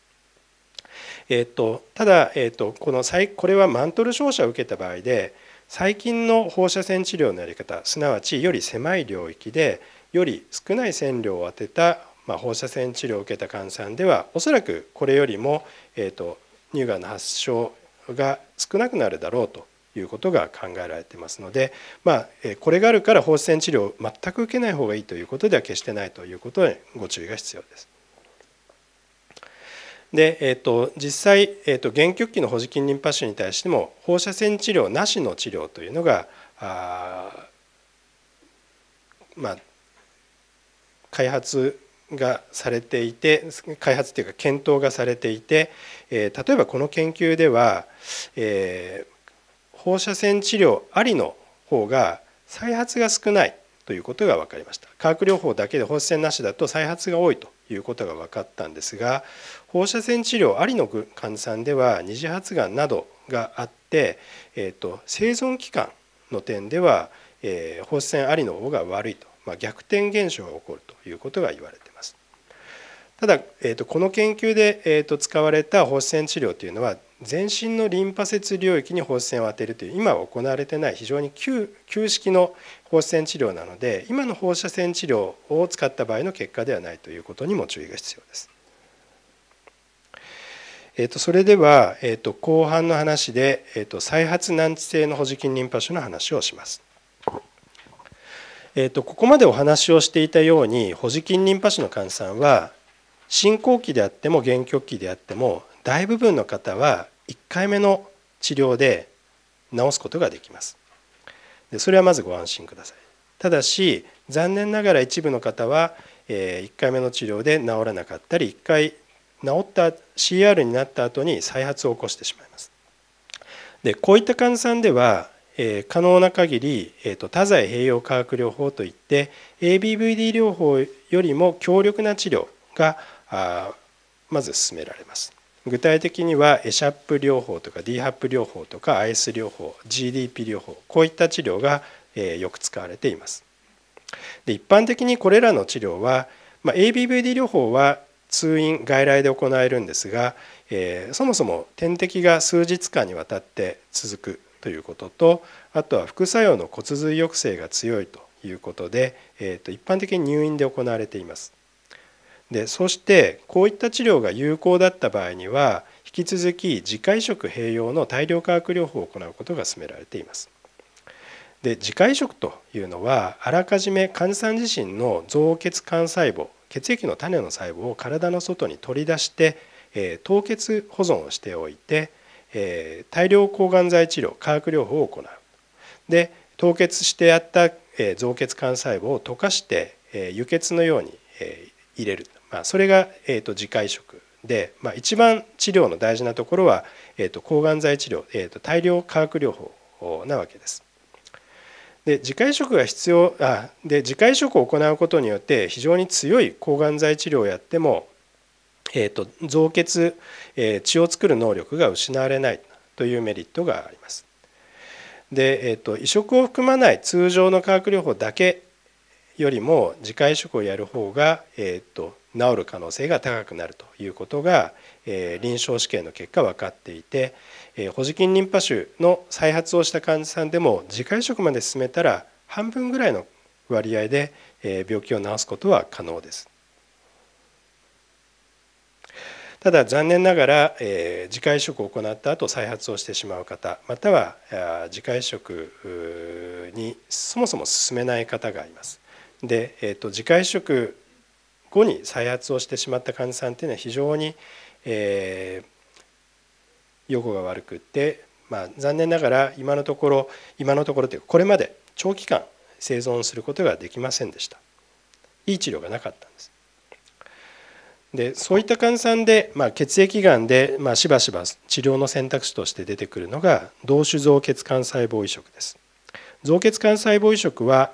えーと、ただ、えーと、このこれはマントル照射を受けた場合で最近の放射線治療のやり方すなわちより狭い領域でより少ない線量を当てた、まあ、放射線治療を受けた患者さんではおそらくこれよりも、えーと乳がんの発症が少なくなるだろうということが考えられてますので、まあ、これがあるから放射線治療を全く受けない方がいいということでは決してないということにご注意が必要です。で、えーと、実際、えーと、と原曲期の保持菌リンパ腫に対しても放射線治療なしの治療というのがあまあ開発がされていて開発というか検討がされていて、えー、例えばこの研究では、えー放射線治療ありの方が再発が少ないということが分かりました化学療法だけで放射線なしだと再発が多いということが分かったんですが放射線治療ありの患者さんでは二次発がんなどがあって、えーと、生存期間の点では、えー、放射線ありの方が悪いと、まあ、逆転現象が起こるということが言われています。ただ、えーと、この研究で、えーと使われた放射線治療というのは全身のリンパ節領域に放射線を当てるという今は行われてない非常に旧旧式の放射線治療なので今の放射線治療を使った場合の結果ではないということにも注意が必要です。えー、とそれでは、えー、と後半の話で、えー、と再発難治性の補助筋リンパ腫の話をします。えー、とここまでお話をしていたように補助筋リンパ腫の患者さんは進行期であっても限局期であっても大部分の方は1回目の治療で治すことができますでそれはまずご安心くださいただし残念ながら一部の方はえ1回目の治療で治らなかったり1回治った CR になった後に再発を起こしてしまいますでこういった患者さんではえ可能な限りえと多剤併用化学療法といって ABVD 療法よりも強力な治療がまず進められます具体的にはエシャップ療法とか DHAP 療法とか IS 療法 GDP 療法こういった治療がよく使われていますで一般的にこれらの治療は、まあ、ABVD 療法は通院外来で行えるんですが、えー、そもそも点滴が数日間にわたって続くということとあとは副作用の骨髄抑制が強いということで、えー、と一般的に入院で行われています。でそしてこういった治療が有効だった場合には引き続き自家移植併用の大量化学療法を行うことが勧められています。で自家移植というのはあらかじめ患者さん自身の造血幹細胞血液の種の細胞を体の外に取り出して、えー、凍結保存をしておいて、えー、大量抗がん剤治療化学療法を行う。で凍結してあった、え造血幹細胞を溶かして、え輸血のように、え入れるまあ、それが、えーと、自家移植で、まあ、一番治療の大事なところは、えーと、抗がん剤治療、えーと、大量化学療法なわけです。で自家移植が必要あで自家移植を行うことによって非常に強い抗がん剤治療をやっても、えー、と造血、えー、血を作る能力が失われないというメリットがあります。で、えー、と移植を含まない通常の化学療法だけよりも自家移植をやる方が、えー、と治る可能性が高くなるということが、えー、臨床試験の結果分かっていて、えー、ホジキンリンパ腫の再発をした患者さんでも自家移植まで進めたら半分ぐらいの割合で、えー、病気を治すことは可能です。ただ残念ながら、えー、自家移植を行った後再発をしてしまう方または自家移植にそもそも進めない方がいます。で、えーと、と自家移植後に再発をしてしまった患者さんっていうのは非常に、えー、予後が悪くって、まあ、残念ながら今のところ今のところというかこれまで長期間生存することができませんでしたいい治療がなかったんですでそういった患者さんで、まあ、血液がんで、まあ、しばしば治療の選択肢として出てくるのが同種造血幹細胞移植です造血幹細胞移植は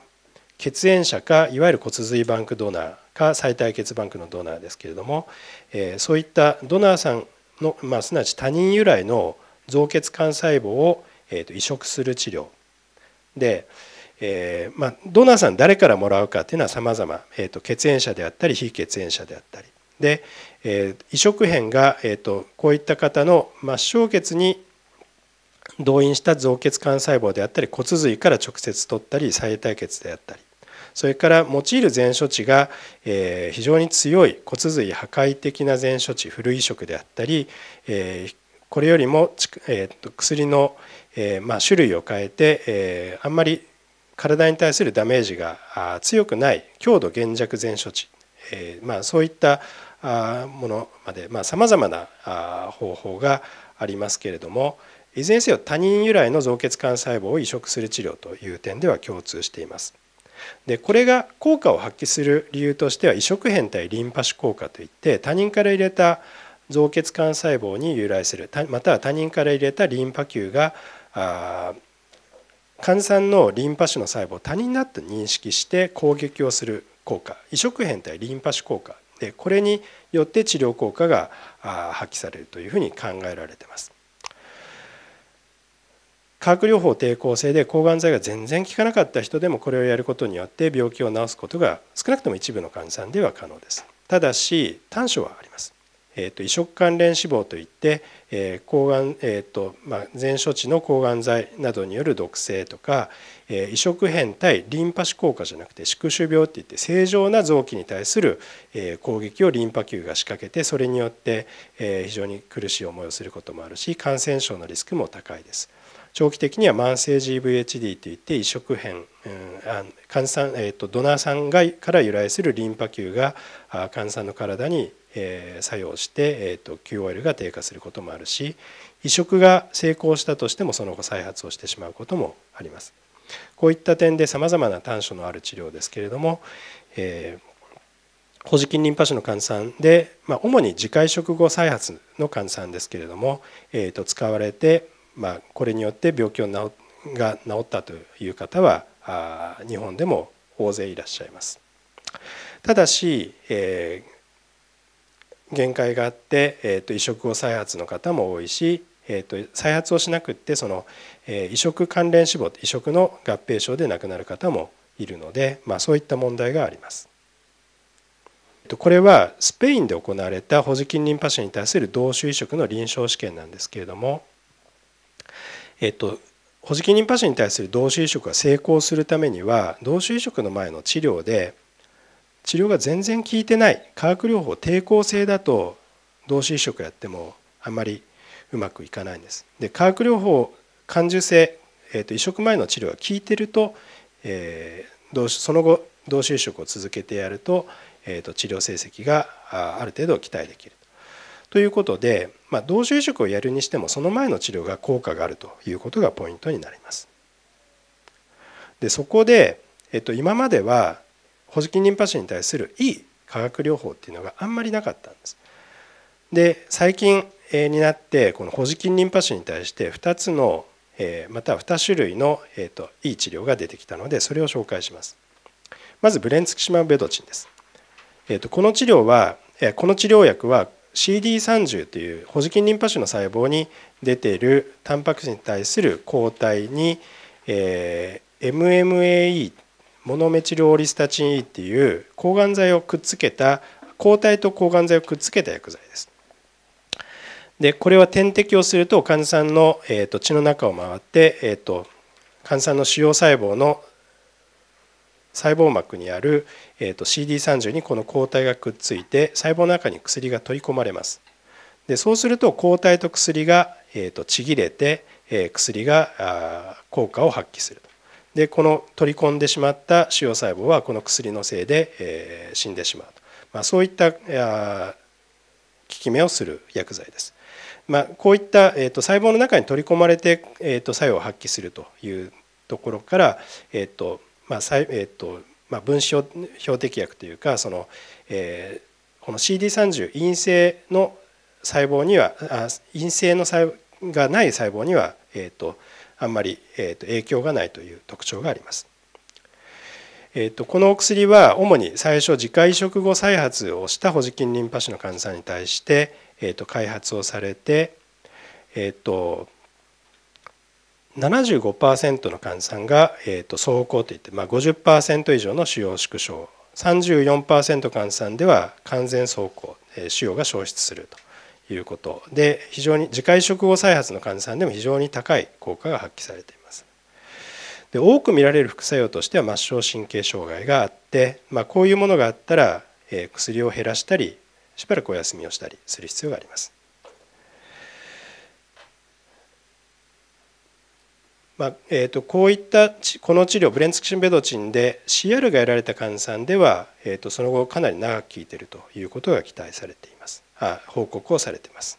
血縁者かいわゆる骨髄バンクドナーか最大血バンクのドナーですけれども、えそういったドナーさんの、まあ、すなわち他人由来の造血幹細胞を、えと移植する治療で、えーまあ、ドナーさん誰からもらうかっていうのはさまざま血縁者であったり非血縁者であったりで、えー、移植片が、えーと、こういった方の末梢血に動員した造血幹細胞であったり骨髄から直接取ったり再体血であったりそれから用いる前処置が非常に強い骨髄破壊的な前処置古移植であったりこれよりも薬の種類を変えてあんまり体に対するダメージが強くない強度減弱前処置まあそういったものまでさまざ、まな方法がありますけれどもいずれにせよ他人由来の造血幹細胞を移植する治療という点では共通しています。でこれが効果を発揮する理由としては移植変態リンパ腫効果といって他人から入れた造血幹細胞に由来するまたは他人から入れたリンパ球が患者さんのリンパ腫の細胞を他人だと認識して攻撃をする効果移植変態リンパ腫効果でこれによって治療効果が発揮されるというふうに考えられてます。化学療法抵抗性で抗がん剤が全然効かなかった人でもこれをやることによって病気を治すことが少なくとも一部の患者さんでは可能ですただし短所はあります、えーと、移植関連死亡といって、えー、抗がん、えーとまあ、前処置の抗がん剤などによる毒性とか、えー、移植変対リンパ腫効果じゃなくて宿主病っていって正常な臓器に対する、えー、攻撃をリンパ球が仕掛けてそれによって、えー、非常に苦しい思いをすることもあるし感染症のリスクも高いです。長期的には慢性 GVHD といって移植片、患酸えー、とドナーさんがから由来するリンパ球が患者の体に作用して、えー、と QOL が低下することもあるし移植が成功したとしてもその後再発をしてしまうこともあります。こういった点でさまざまな短所のある治療ですけれども、えー、ホジキンリンパ腫の患酸で、まあ、主に自家移植後再発の患酸ですけれども、えー、と使われてまあ、これによって病気を治が治ったという方はあ日本でも大勢いらっしゃいます。ただし、えー、限界があって、えーと、移植を再発の方も多いし、えーと、再発をしなくってその、えー、移植関連死亡移植の合併症で亡くなる方もいるので、まあ、そういった問題があります。これはスペインで行われたホジキンリンパ腫に対する同種移植の臨床試験なんですけれどもえっと保持期リンパ腫に対する同種移植が成功するためには同種移植の前の治療で治療が全然効いてない化学療法抵抗性だと同種移植やってもあんまりうまくいかないんです。で化学療法感受性、えっと移植前の治療が効いてると、えー、その後同種移植を続けてやると,、えー、と治療成績がある程度期待できる。ということで、まあ、同種移植をやるにしてもその前の治療が効果があるということがポイントになります。でそこで、えっと、今まではホジキンリンパ腫に対するいい化学療法っていうのがあんまりなかったんです。で最近になってこのホジキンリンパ腫に対して2つのえまたは2種類の、えー、といい治療が出てきたのでそれを紹介します。まずブレンツキシマブベドチンです。えー、とこの治療はこの治療薬は CD30 というホジキンリンパ腫の細胞に出ているタンパク質に対する抗体に、えー、MMAE モノメチルオリスタチン E っていう抗がん剤をくっつけた抗体と抗がん剤をくっつけた薬剤です。でこれは点滴をすると患者さんの、えーと、血の中を回って、えーと患者さんの腫瘍細胞の細胞膜にある、えー、と CD30 にこの抗体がくっついて細胞の中に薬が取り込まれますでそうすると抗体と薬が、えー、とちぎれて、え薬があ効果を発揮するとでこの取り込んでしまった腫瘍細胞はこの薬のせいで、え死んでしまうと、まあ、そういった効き目をする薬剤です。まあ、こういった、えー、と細胞の中に取り込まれて、えー、と作用を発揮するというところから、えー、とまあえっとまあ、分子標的薬というかその、えー、この CD30 陰性の細胞にはあ陰性の細がない細胞には、えーと、あんまり、えーと、影響がないという特徴があります。えーと、とこのお薬は主に最初自家移植後再発をしたホジキンリンパ腫の患者さんに対して、えー、と開発をされて、えー、と75%の患者さんが、えーと、走行といって、まあ、50%以上の腫瘍縮小34%患者さんでは完全走行腫瘍が消失するということで非常に次回移植後再発の患者さんでも非常に高い効果が発揮されていますで多く見られる副作用としては末梢神経障害があって、まあ、こういうものがあったら薬を減らしたりしばらくお休みをしたりする必要がありますまあえーと、こういったこの治療ブレンツキシンベドチンで CR が得られた患者さんでは、えーと、その後かなり長く効いているということが期待されていますあ報告をされています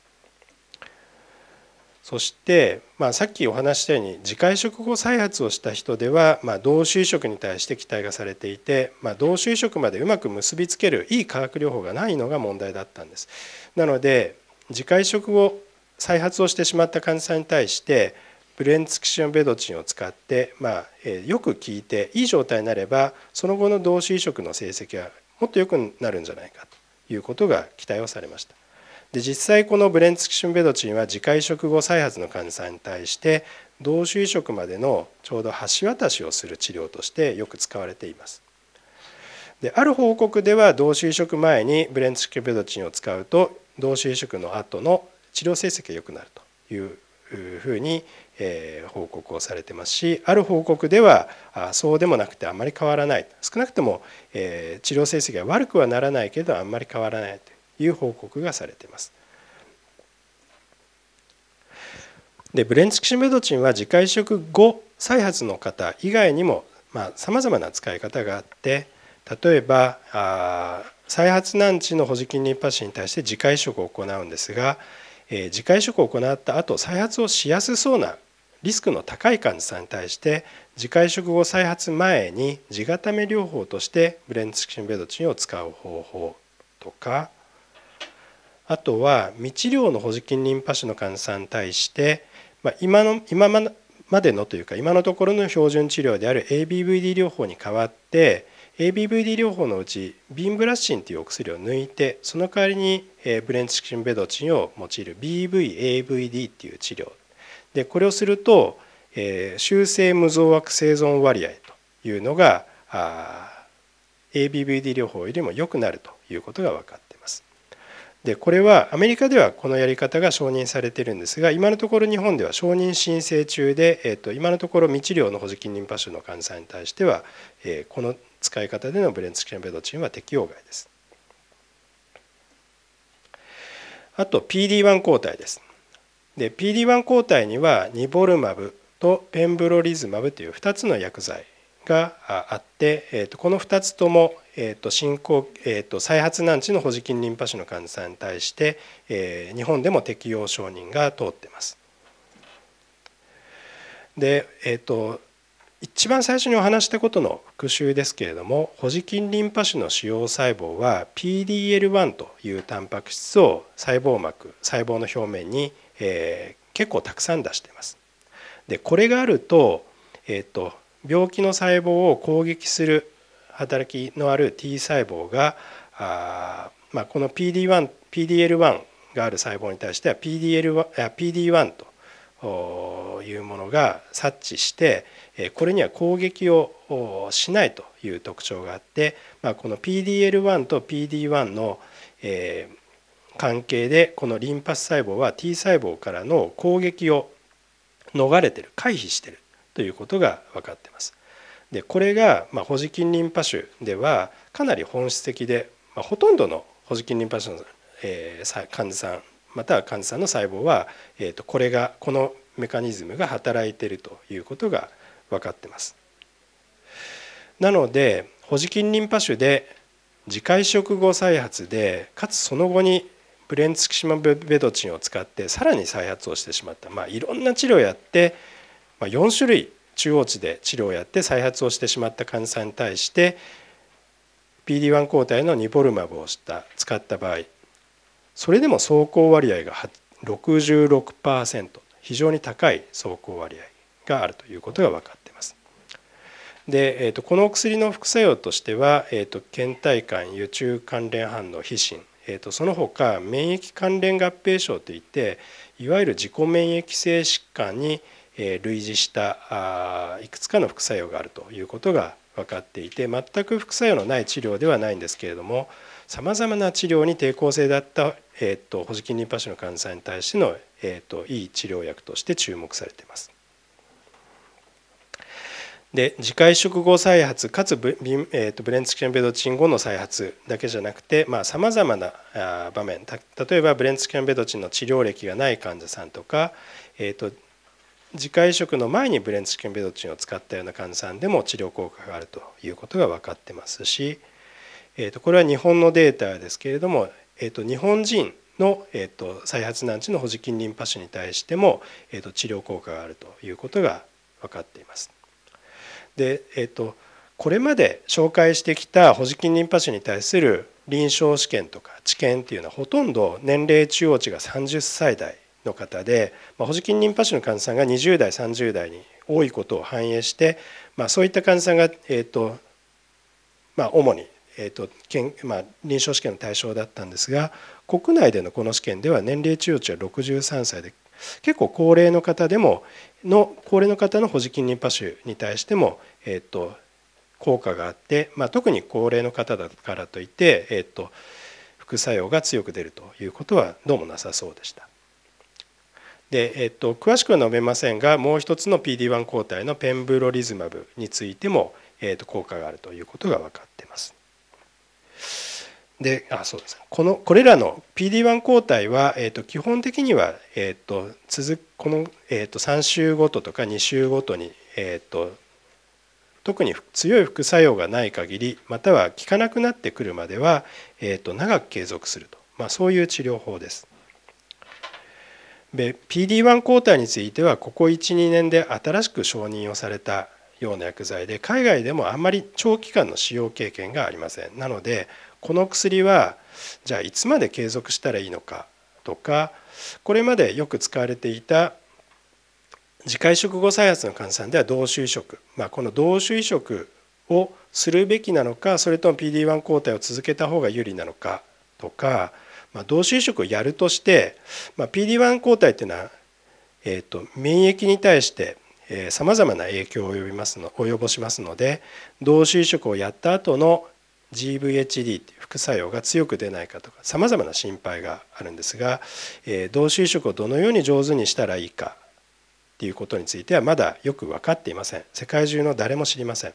そして、まあ、さっきお話したように自戒食後再発をした人では、まあ、同種移植に対して期待がされていて、まあ、同種移植までうまく結びつけるいい化学療法がないのが問題だったんですなので自戒食後再発をしてしまった患者さんに対してブレンツキシオンベドチンを使って、まあえよく効いていい状態になればその後の同種移植の成績はもっと良くなるんじゃないかということが期待をされました。で実際このブレンツキシンベドチンは自家移植後再発の患者さんに対して同種移植までのちょうど橋渡しをする治療としてよく使われています。である報告では同種移植前にブレンツキベドチンを使うと同種移植の後の治療成績が良くなるというふうにえ報告をされてますしある報告ではそうでもなくてあまり変わらない少なくとも、え治療成績が悪くはならないけどあんまり変わらないという報告がされてます。でブレンツキシメドチンは自家移植後再発の方以外にもさまざ、まな使い方があって例えばあ再発難治の保持金リンパ腫に対して自家移植を行うんですが、えー、自家移植を行った後再発をしやすそうなリスクの高い患者さんに対して自戒食後再発前に地固め療法としてブレンツキシンベドチンを使う方法とかあとは未治療の保持菌リンパ腫の患者さんに対して、まあ、今の今までのというか今のところの標準治療である ABVD 療法に代わって ABVD 療法のうちビンブラッシンというお薬を抜いてその代わりにブレンチキンベドチンを用いる BVAVD っていう治療でこれをすると、えー、修正無増悪生存割合というのが ABVD 療法よりも良くなるということが分かっています。でこれはアメリカではこのやり方が承認されているんですが今のところ日本では承認申請中で、えー、と今のところ未治療の補助金リンパ腫の患者さんに対しては、えー、この使い方でのブレンツキャンベドチンは適用外です。あと PD1 抗体です。で PD1 抗体にはニボルマブとペンブロリズマブという2つの薬剤があって、えー、とこの2つとも、えー、と進行、えー、と再発難治の保持菌リンパ腫の患者さんに対して、えー、日本でも適用承認が通ってます。で、えーと、一番最初にお話したことの復習ですけれども保持菌リンパ腫の腫瘍細胞は PDL1 というタンパク質を細胞膜細胞の表面にえー、結構たくさん出してます。でこれがあると,、えーと、病気の細胞を攻撃する働きのある T 細胞があ、まあ、この PD1 PDL1 がある細胞に対しては PDL1, p d というものが察知してこれには攻撃をしないという特徴があって、まあ、この PDL1 と PD1 の、え関係でこのリンパス細胞は T 細胞からの攻撃を逃れてる回避してるということが分かってます。でこれが、まあ、ホジキンリンパ腫ではかなり本質的で、まあ、ほとんどのホジキンリンパ腫の、えー、患者さんまたは患者さんの細胞は、えーと、これがこのメカニズムが働いているということが分かってます。なのでホジキンリンパ腫で自家移植後再発でかつその後にプレンツキシマベドチンを使ってさらに再発をしてしまった、まあ、いろんな治療をやって、まあ、4種類中央値で治療をやって再発をしてしまった患者さんに対して PD1 抗体のニボルマブをした使った場合それでも走行割合が66%非常に高い走行割合があるということが分かっています。で、えー、とこのお薬の副作用としては、えー、と倦怠感輸中関連反応皮疹えーと、その他免疫関連合併症といっていわゆる自己免疫性疾患に類似したいくつかの副作用があるということが分かっていて全く副作用のない治療ではないんですけれどもさまざまな治療に抵抗性だった、えーと、ホジキンリンパ腫の患者さんに対しての、えーといい治療薬として注目されています。で次回食後再発かつブ,、えー、とブレンツキャンベドチン後の再発だけじゃなくてさまざ、まな場面例えばブレンツキャンベドチンの治療歴がない患者さんとか、えーと、次回食の前にブレンツキャンベドチンを使ったような患者さんでも治療効果があるということが分かってますし、えー、とこれは日本のデータですけれども、えー、と日本人の、えー、と再発難治の保持菌リンパ腫に対しても、えー、と治療効果があるということが分かっています。で、えーと、これまで紹介してきた保持金リンパ腫に対する臨床試験とか治験っていうのはほとんど年齢中央値が30歳代の方で、まあ、保持金リンパ腫の患者さんが20代30代に多いことを反映して、まあ、そういった患者さんが、えーとまあ、主に、えーとけんまあ、臨床試験の対象だったんですが国内でのこの試験では年齢中央値は63歳で結構高齢の方でもの高齢の方の保持筋リンパ腫に対しても、えっと、効果があって、まあ、特に高齢の方だからといって、えっと、副作用が強く出るということはどうもなさそうでした。でえっと、詳しくは述べませんがもう一つの PD1 抗体のペンブロリズマブについても、えっと効果があるということが分かっています。であそうですこのこれらの PD1 抗体は、えーと、基本的には、えーと、続この、えーと、3週ごととか2週ごとに、えー、と特に強い副作用がない限りまたは効かなくなってくるまでは、えー、と長く継続すると、まあ、そういう治療法です。で PD1 抗体についてはここ12年で新しく承認をされたような薬剤で海外でもあんまり長期間の使用経験がありません。なのでこの薬はじゃあいつまで継続したらいいのかとかこれまでよく使われていた自回食後再発の患者さんでは同種移植、まあ、この同種移植をするべきなのかそれとも PD1 抗体を続けた方が有利なのかとか、まあ、同種移植をやるとして、まあ、PD1 抗体っていうのは、えーと、と免疫に対してさまざまな影響を及びますの及ぼしますので同種移植をやった後の GVHD っていう副作用が強く出ないかとかさまざまな心配があるんですが、え同種移植をどのように上手にしたらいいかっていうことについてはまだよく分かっていません世界中の誰も知りません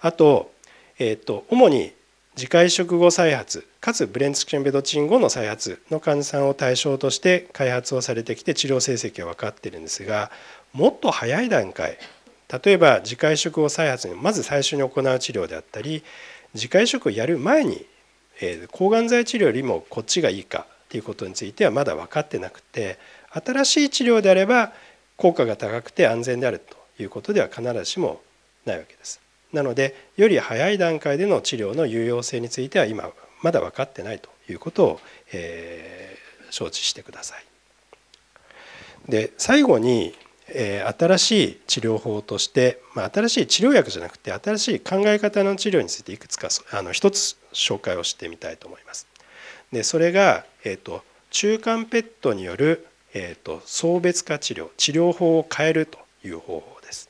あと,、えーと、主に自家移植後再発かつブレンツキュンベドチン後の再発の患者さんを対象として開発をされてきて治療成績は分かっているんですがもっと早い段階例えば自家移植後再発にまず最初に行う治療であったり自家移植をやる前に、えー、抗がん剤治療よりもこっちがいいかっていうことについてはまだ分かってなくて新しい治療であれば効果が高くて安全であるということでは必ずしもないわけです。なのでより早い段階での治療の有用性については今まだ分かってないということを、えー、承知してください。で最後にえ新しい治療法として、まあ、新しい治療薬じゃなくて新しい考え方の治療についていくつかあの一つ紹介をしてみたいと思います。でそれが、えーと、中間ペットによる、えーと、送別化治療治療法を変えるという方法です。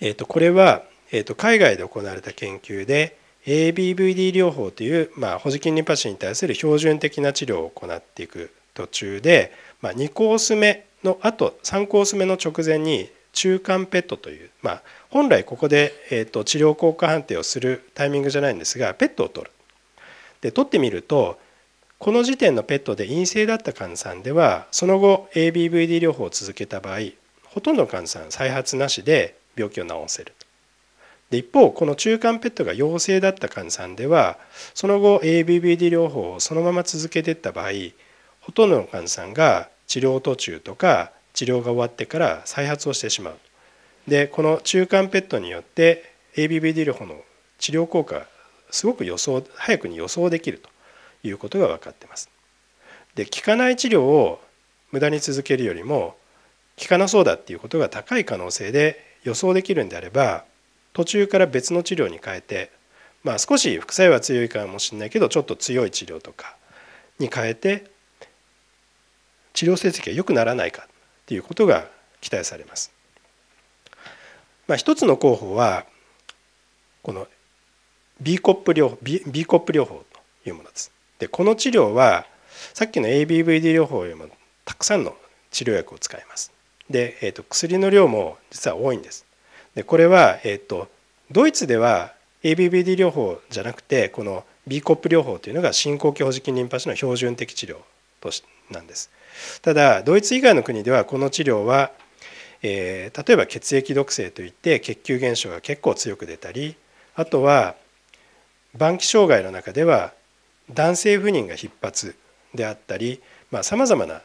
えーと、とこれは、えー、と海外で行われた研究で ABVD 療法という、まあ、保持菌リンパ腫に対する標準的な治療を行っていく途中でまあ、2コース目のあと3コース目の直前に中間ペットという、まあ、本来ここで、えー、と治療効果判定をするタイミングじゃないんですがペットを取る。で取ってみるとこの時点のペットで陰性だった患者さんではその後 ABVD 療法を続けた場合ほとんどの患者さん再発なしで病気を治せるで一方この中間ペットが陽性だった患者さんではその後 ABVD 療法をそのまま続けていった場合ほとんどの患者さんが治療途中とか治療が終わってから再発をしてしまうでこの中間ペットによって a b b d 療法の治療効果すごく予想早くに予想できるということが分かってますで効かない治療を無駄に続けるよりも効かなそうだっていうことが高い可能性で予想できるんであれば途中から別の治療に変えてまあ少し副作用は強いかもしれないけどちょっと強い治療とかに変えて治療成績が良くならないかっていうことが期待されます。まあ、一つの候補はこの B コップ療法 B, B コップ療法というものです。でこの治療はさっきの ABVD 療法よりもたくさんの治療薬を使います。で、えーと、薬の量も実は多いんです。でこれは、えーと、ドイツでは ABVD 療法じゃなくてこの B コップ療法というのが進行期保持筋リンパ腫の標準的治療となんです。ただドイツ以外の国ではこの治療は、えー、例えば血液毒性といって血球減少が結構強く出たりあとは晩期障害の中では男性不妊が必発であったりさまざ、まな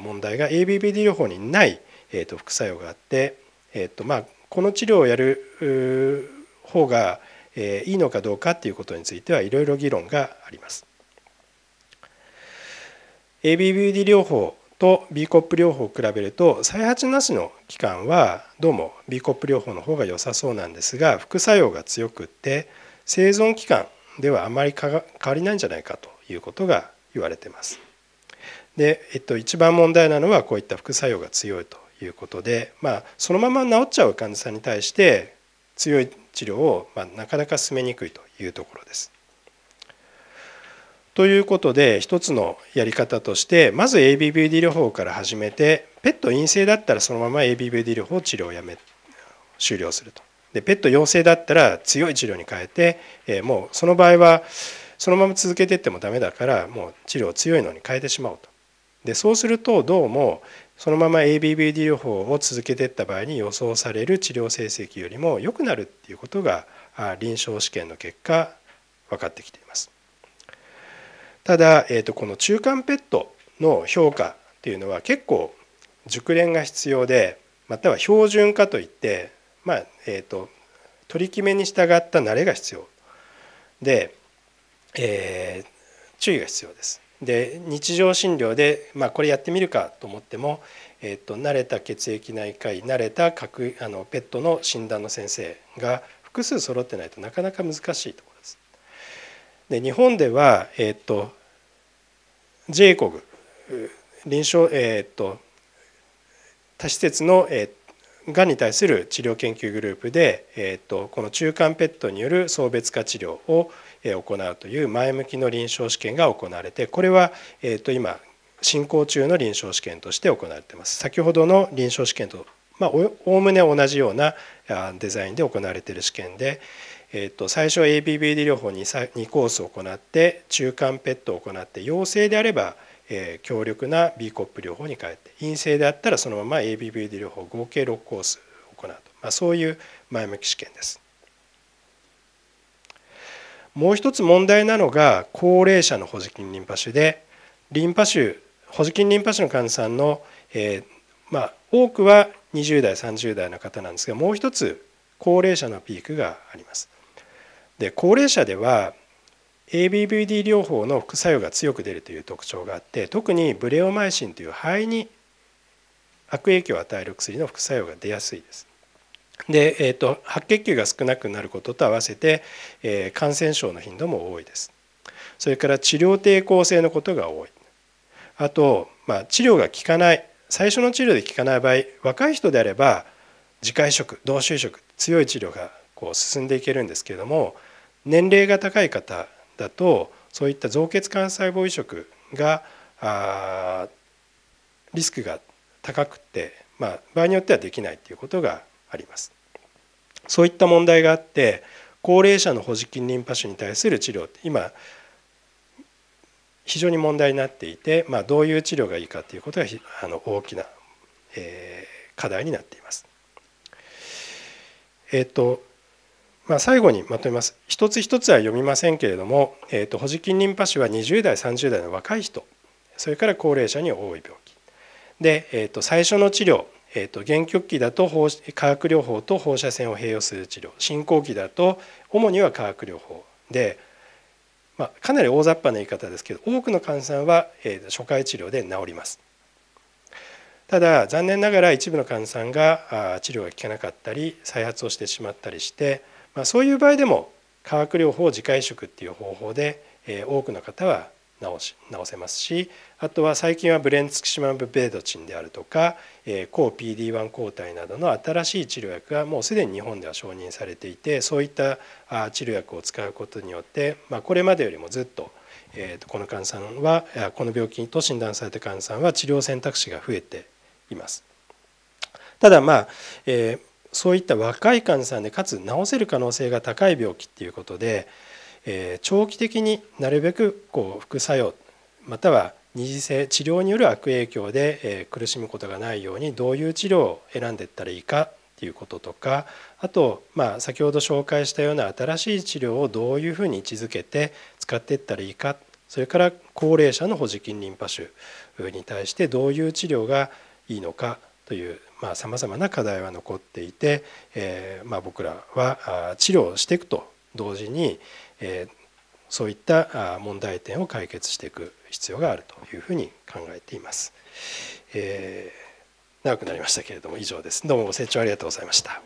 問題が ABBD 療法にない、えーと、と副作用があって、えーとまあ、この治療をやる方が、えー、いいのかどうかっていうことについてはいろいろ議論があります。ABVD 療法と B コップ療法を比べると再発なしの期間はどうも B コップ療法の方が良さそうなんですが副作用が強くって生存期間ではあまり変わりないんじゃないかということが言われてます。で、えっと、一番問題なのはこういった副作用が強いということで、まあ、そのまま治っちゃう患者さんに対して強い治療を、まなかなか進めにくいというところです。ということで一つのやり方としてまず ABVD 療法から始めてペット陰性だったらそのまま ABVD 療法治療をやめ終了するとでペット陽性だったら強い治療に変えて、えー、もうその場合はそのまま続けていっても駄目だからもう治療を強いのに変えてしまおうとでそうするとどうもそのまま ABVD 療法を続けていった場合に予想される治療成績よりも良くなるっていうことが臨床試験の結果分かってきています。ただ、えーと、この中間ペットの評価っていうのは結構熟練が必要でまたは標準化といって、まあえーと、取り決めに従った慣れが必要で、えー、注意が必要です。で日常診療で、まあ、これやってみるかと思っても、えーと、と慣れた血液内科医慣れたあのペットの診断の先生が複数揃ってないとなかなか難しいところで日本では、えー、っと J コグ臨床、えー、っと多施設の、えー、がんに対する治療研究グループで、えー、っとこの中間ペットによる送別化治療を行うという前向きの臨床試験が行われてこれは、えー、と今進行中の臨床試験として行われています先ほどの臨床試験とまあ、おおむね同じようなデザインで行われている試験で、えっと最初は a b b d 療法に 2, コースを行って中間ペットを行って陽性であれば、え強力な B コップ療法に変えて陰性であったらそのまま a b b d 療法合計6コース行うと、まあ、そういう前向き試験です。もう一つ問題なのが高齢者の補助金リンパ腫でリンパ腫補助金リンパ腫の患者さんの、えー、まあ、多くは20代30代の方なんですがもう一つ高齢者のピークがあります。で高齢者では ABVD 療法の副作用が強く出るという特徴があって特にブレオマイシンという肺に悪影響を与える薬の副作用が出やすいです。で、えーと、白血球が少なくなることと合わせて、えー、感染症の頻度も多いです。それから治療抵抗性のことが多い。あと、まあ、治療が効かない最初の治療で効かない場合若い人であれば自家移植同種移植強い治療がこう進んでいけるんですけれども年齢が高い方だとそういった造血幹細胞移植がリスクが高くて、まあ、場合によってはできないということがあります。そういった問題があって高齢者の保持菌リンパ腫に対する治療って今非常に問題になっていて、まあ、どういう治療がいいかということがあの大きな、えー、課題になっています。えっ、とまあ、最後にまとめます。一つ一つは読みませんけれども、えーと、と保持菌リンパ腫は20代30代の若い人それから高齢者に多い病気で、えーと、最初の治療、えーと、原極期だと化学療法と放射線を併用する治療進行期だと主には化学療法で、まあ、かなり大雑把な言い方ですけど多くの患者さんは、えーと、初回治療で治ります。ただ残念ながら一部の患者さんが治療が効かなかったり再発をしてしまったりしてまあ、そういう場合でも化学療法自家移植っていう方法で、えー、多くの方は治し治せますしあとは最近はブレンツキシマブベドチンであるとか、えー、抗 PD1 抗体などの新しい治療薬がもうすでに日本では承認されていてそういったあ治療薬を使うことによって、まあ、これまでよりもずっと,、えー、とこの患者さんはこの病気と診断された患者さんは治療選択肢が増えています。ただまあ、えーそういった若い患者さんでかつ治せる可能性が高い病気っていうことで、えー、長期的になるべくこう副作用または二次性治療による悪影響で、えー、苦しむことがないようにどういう治療を選んでいったらいいかっていうこととかあと、まあ、先ほど紹介したような新しい治療をどういうふうに位置づけて使っていったらいいかそれから高齢者の保持金リンパ腫に対してどういう治療がいいのかというまあ、様々な課題は残っていて、えー、まあ、僕らは治療していくと同時に、えー、そういった問題点を解決していく必要があるというふうに考えています。えー、長くなりましたけれども以上です。どうもご清聴ありがとうございました。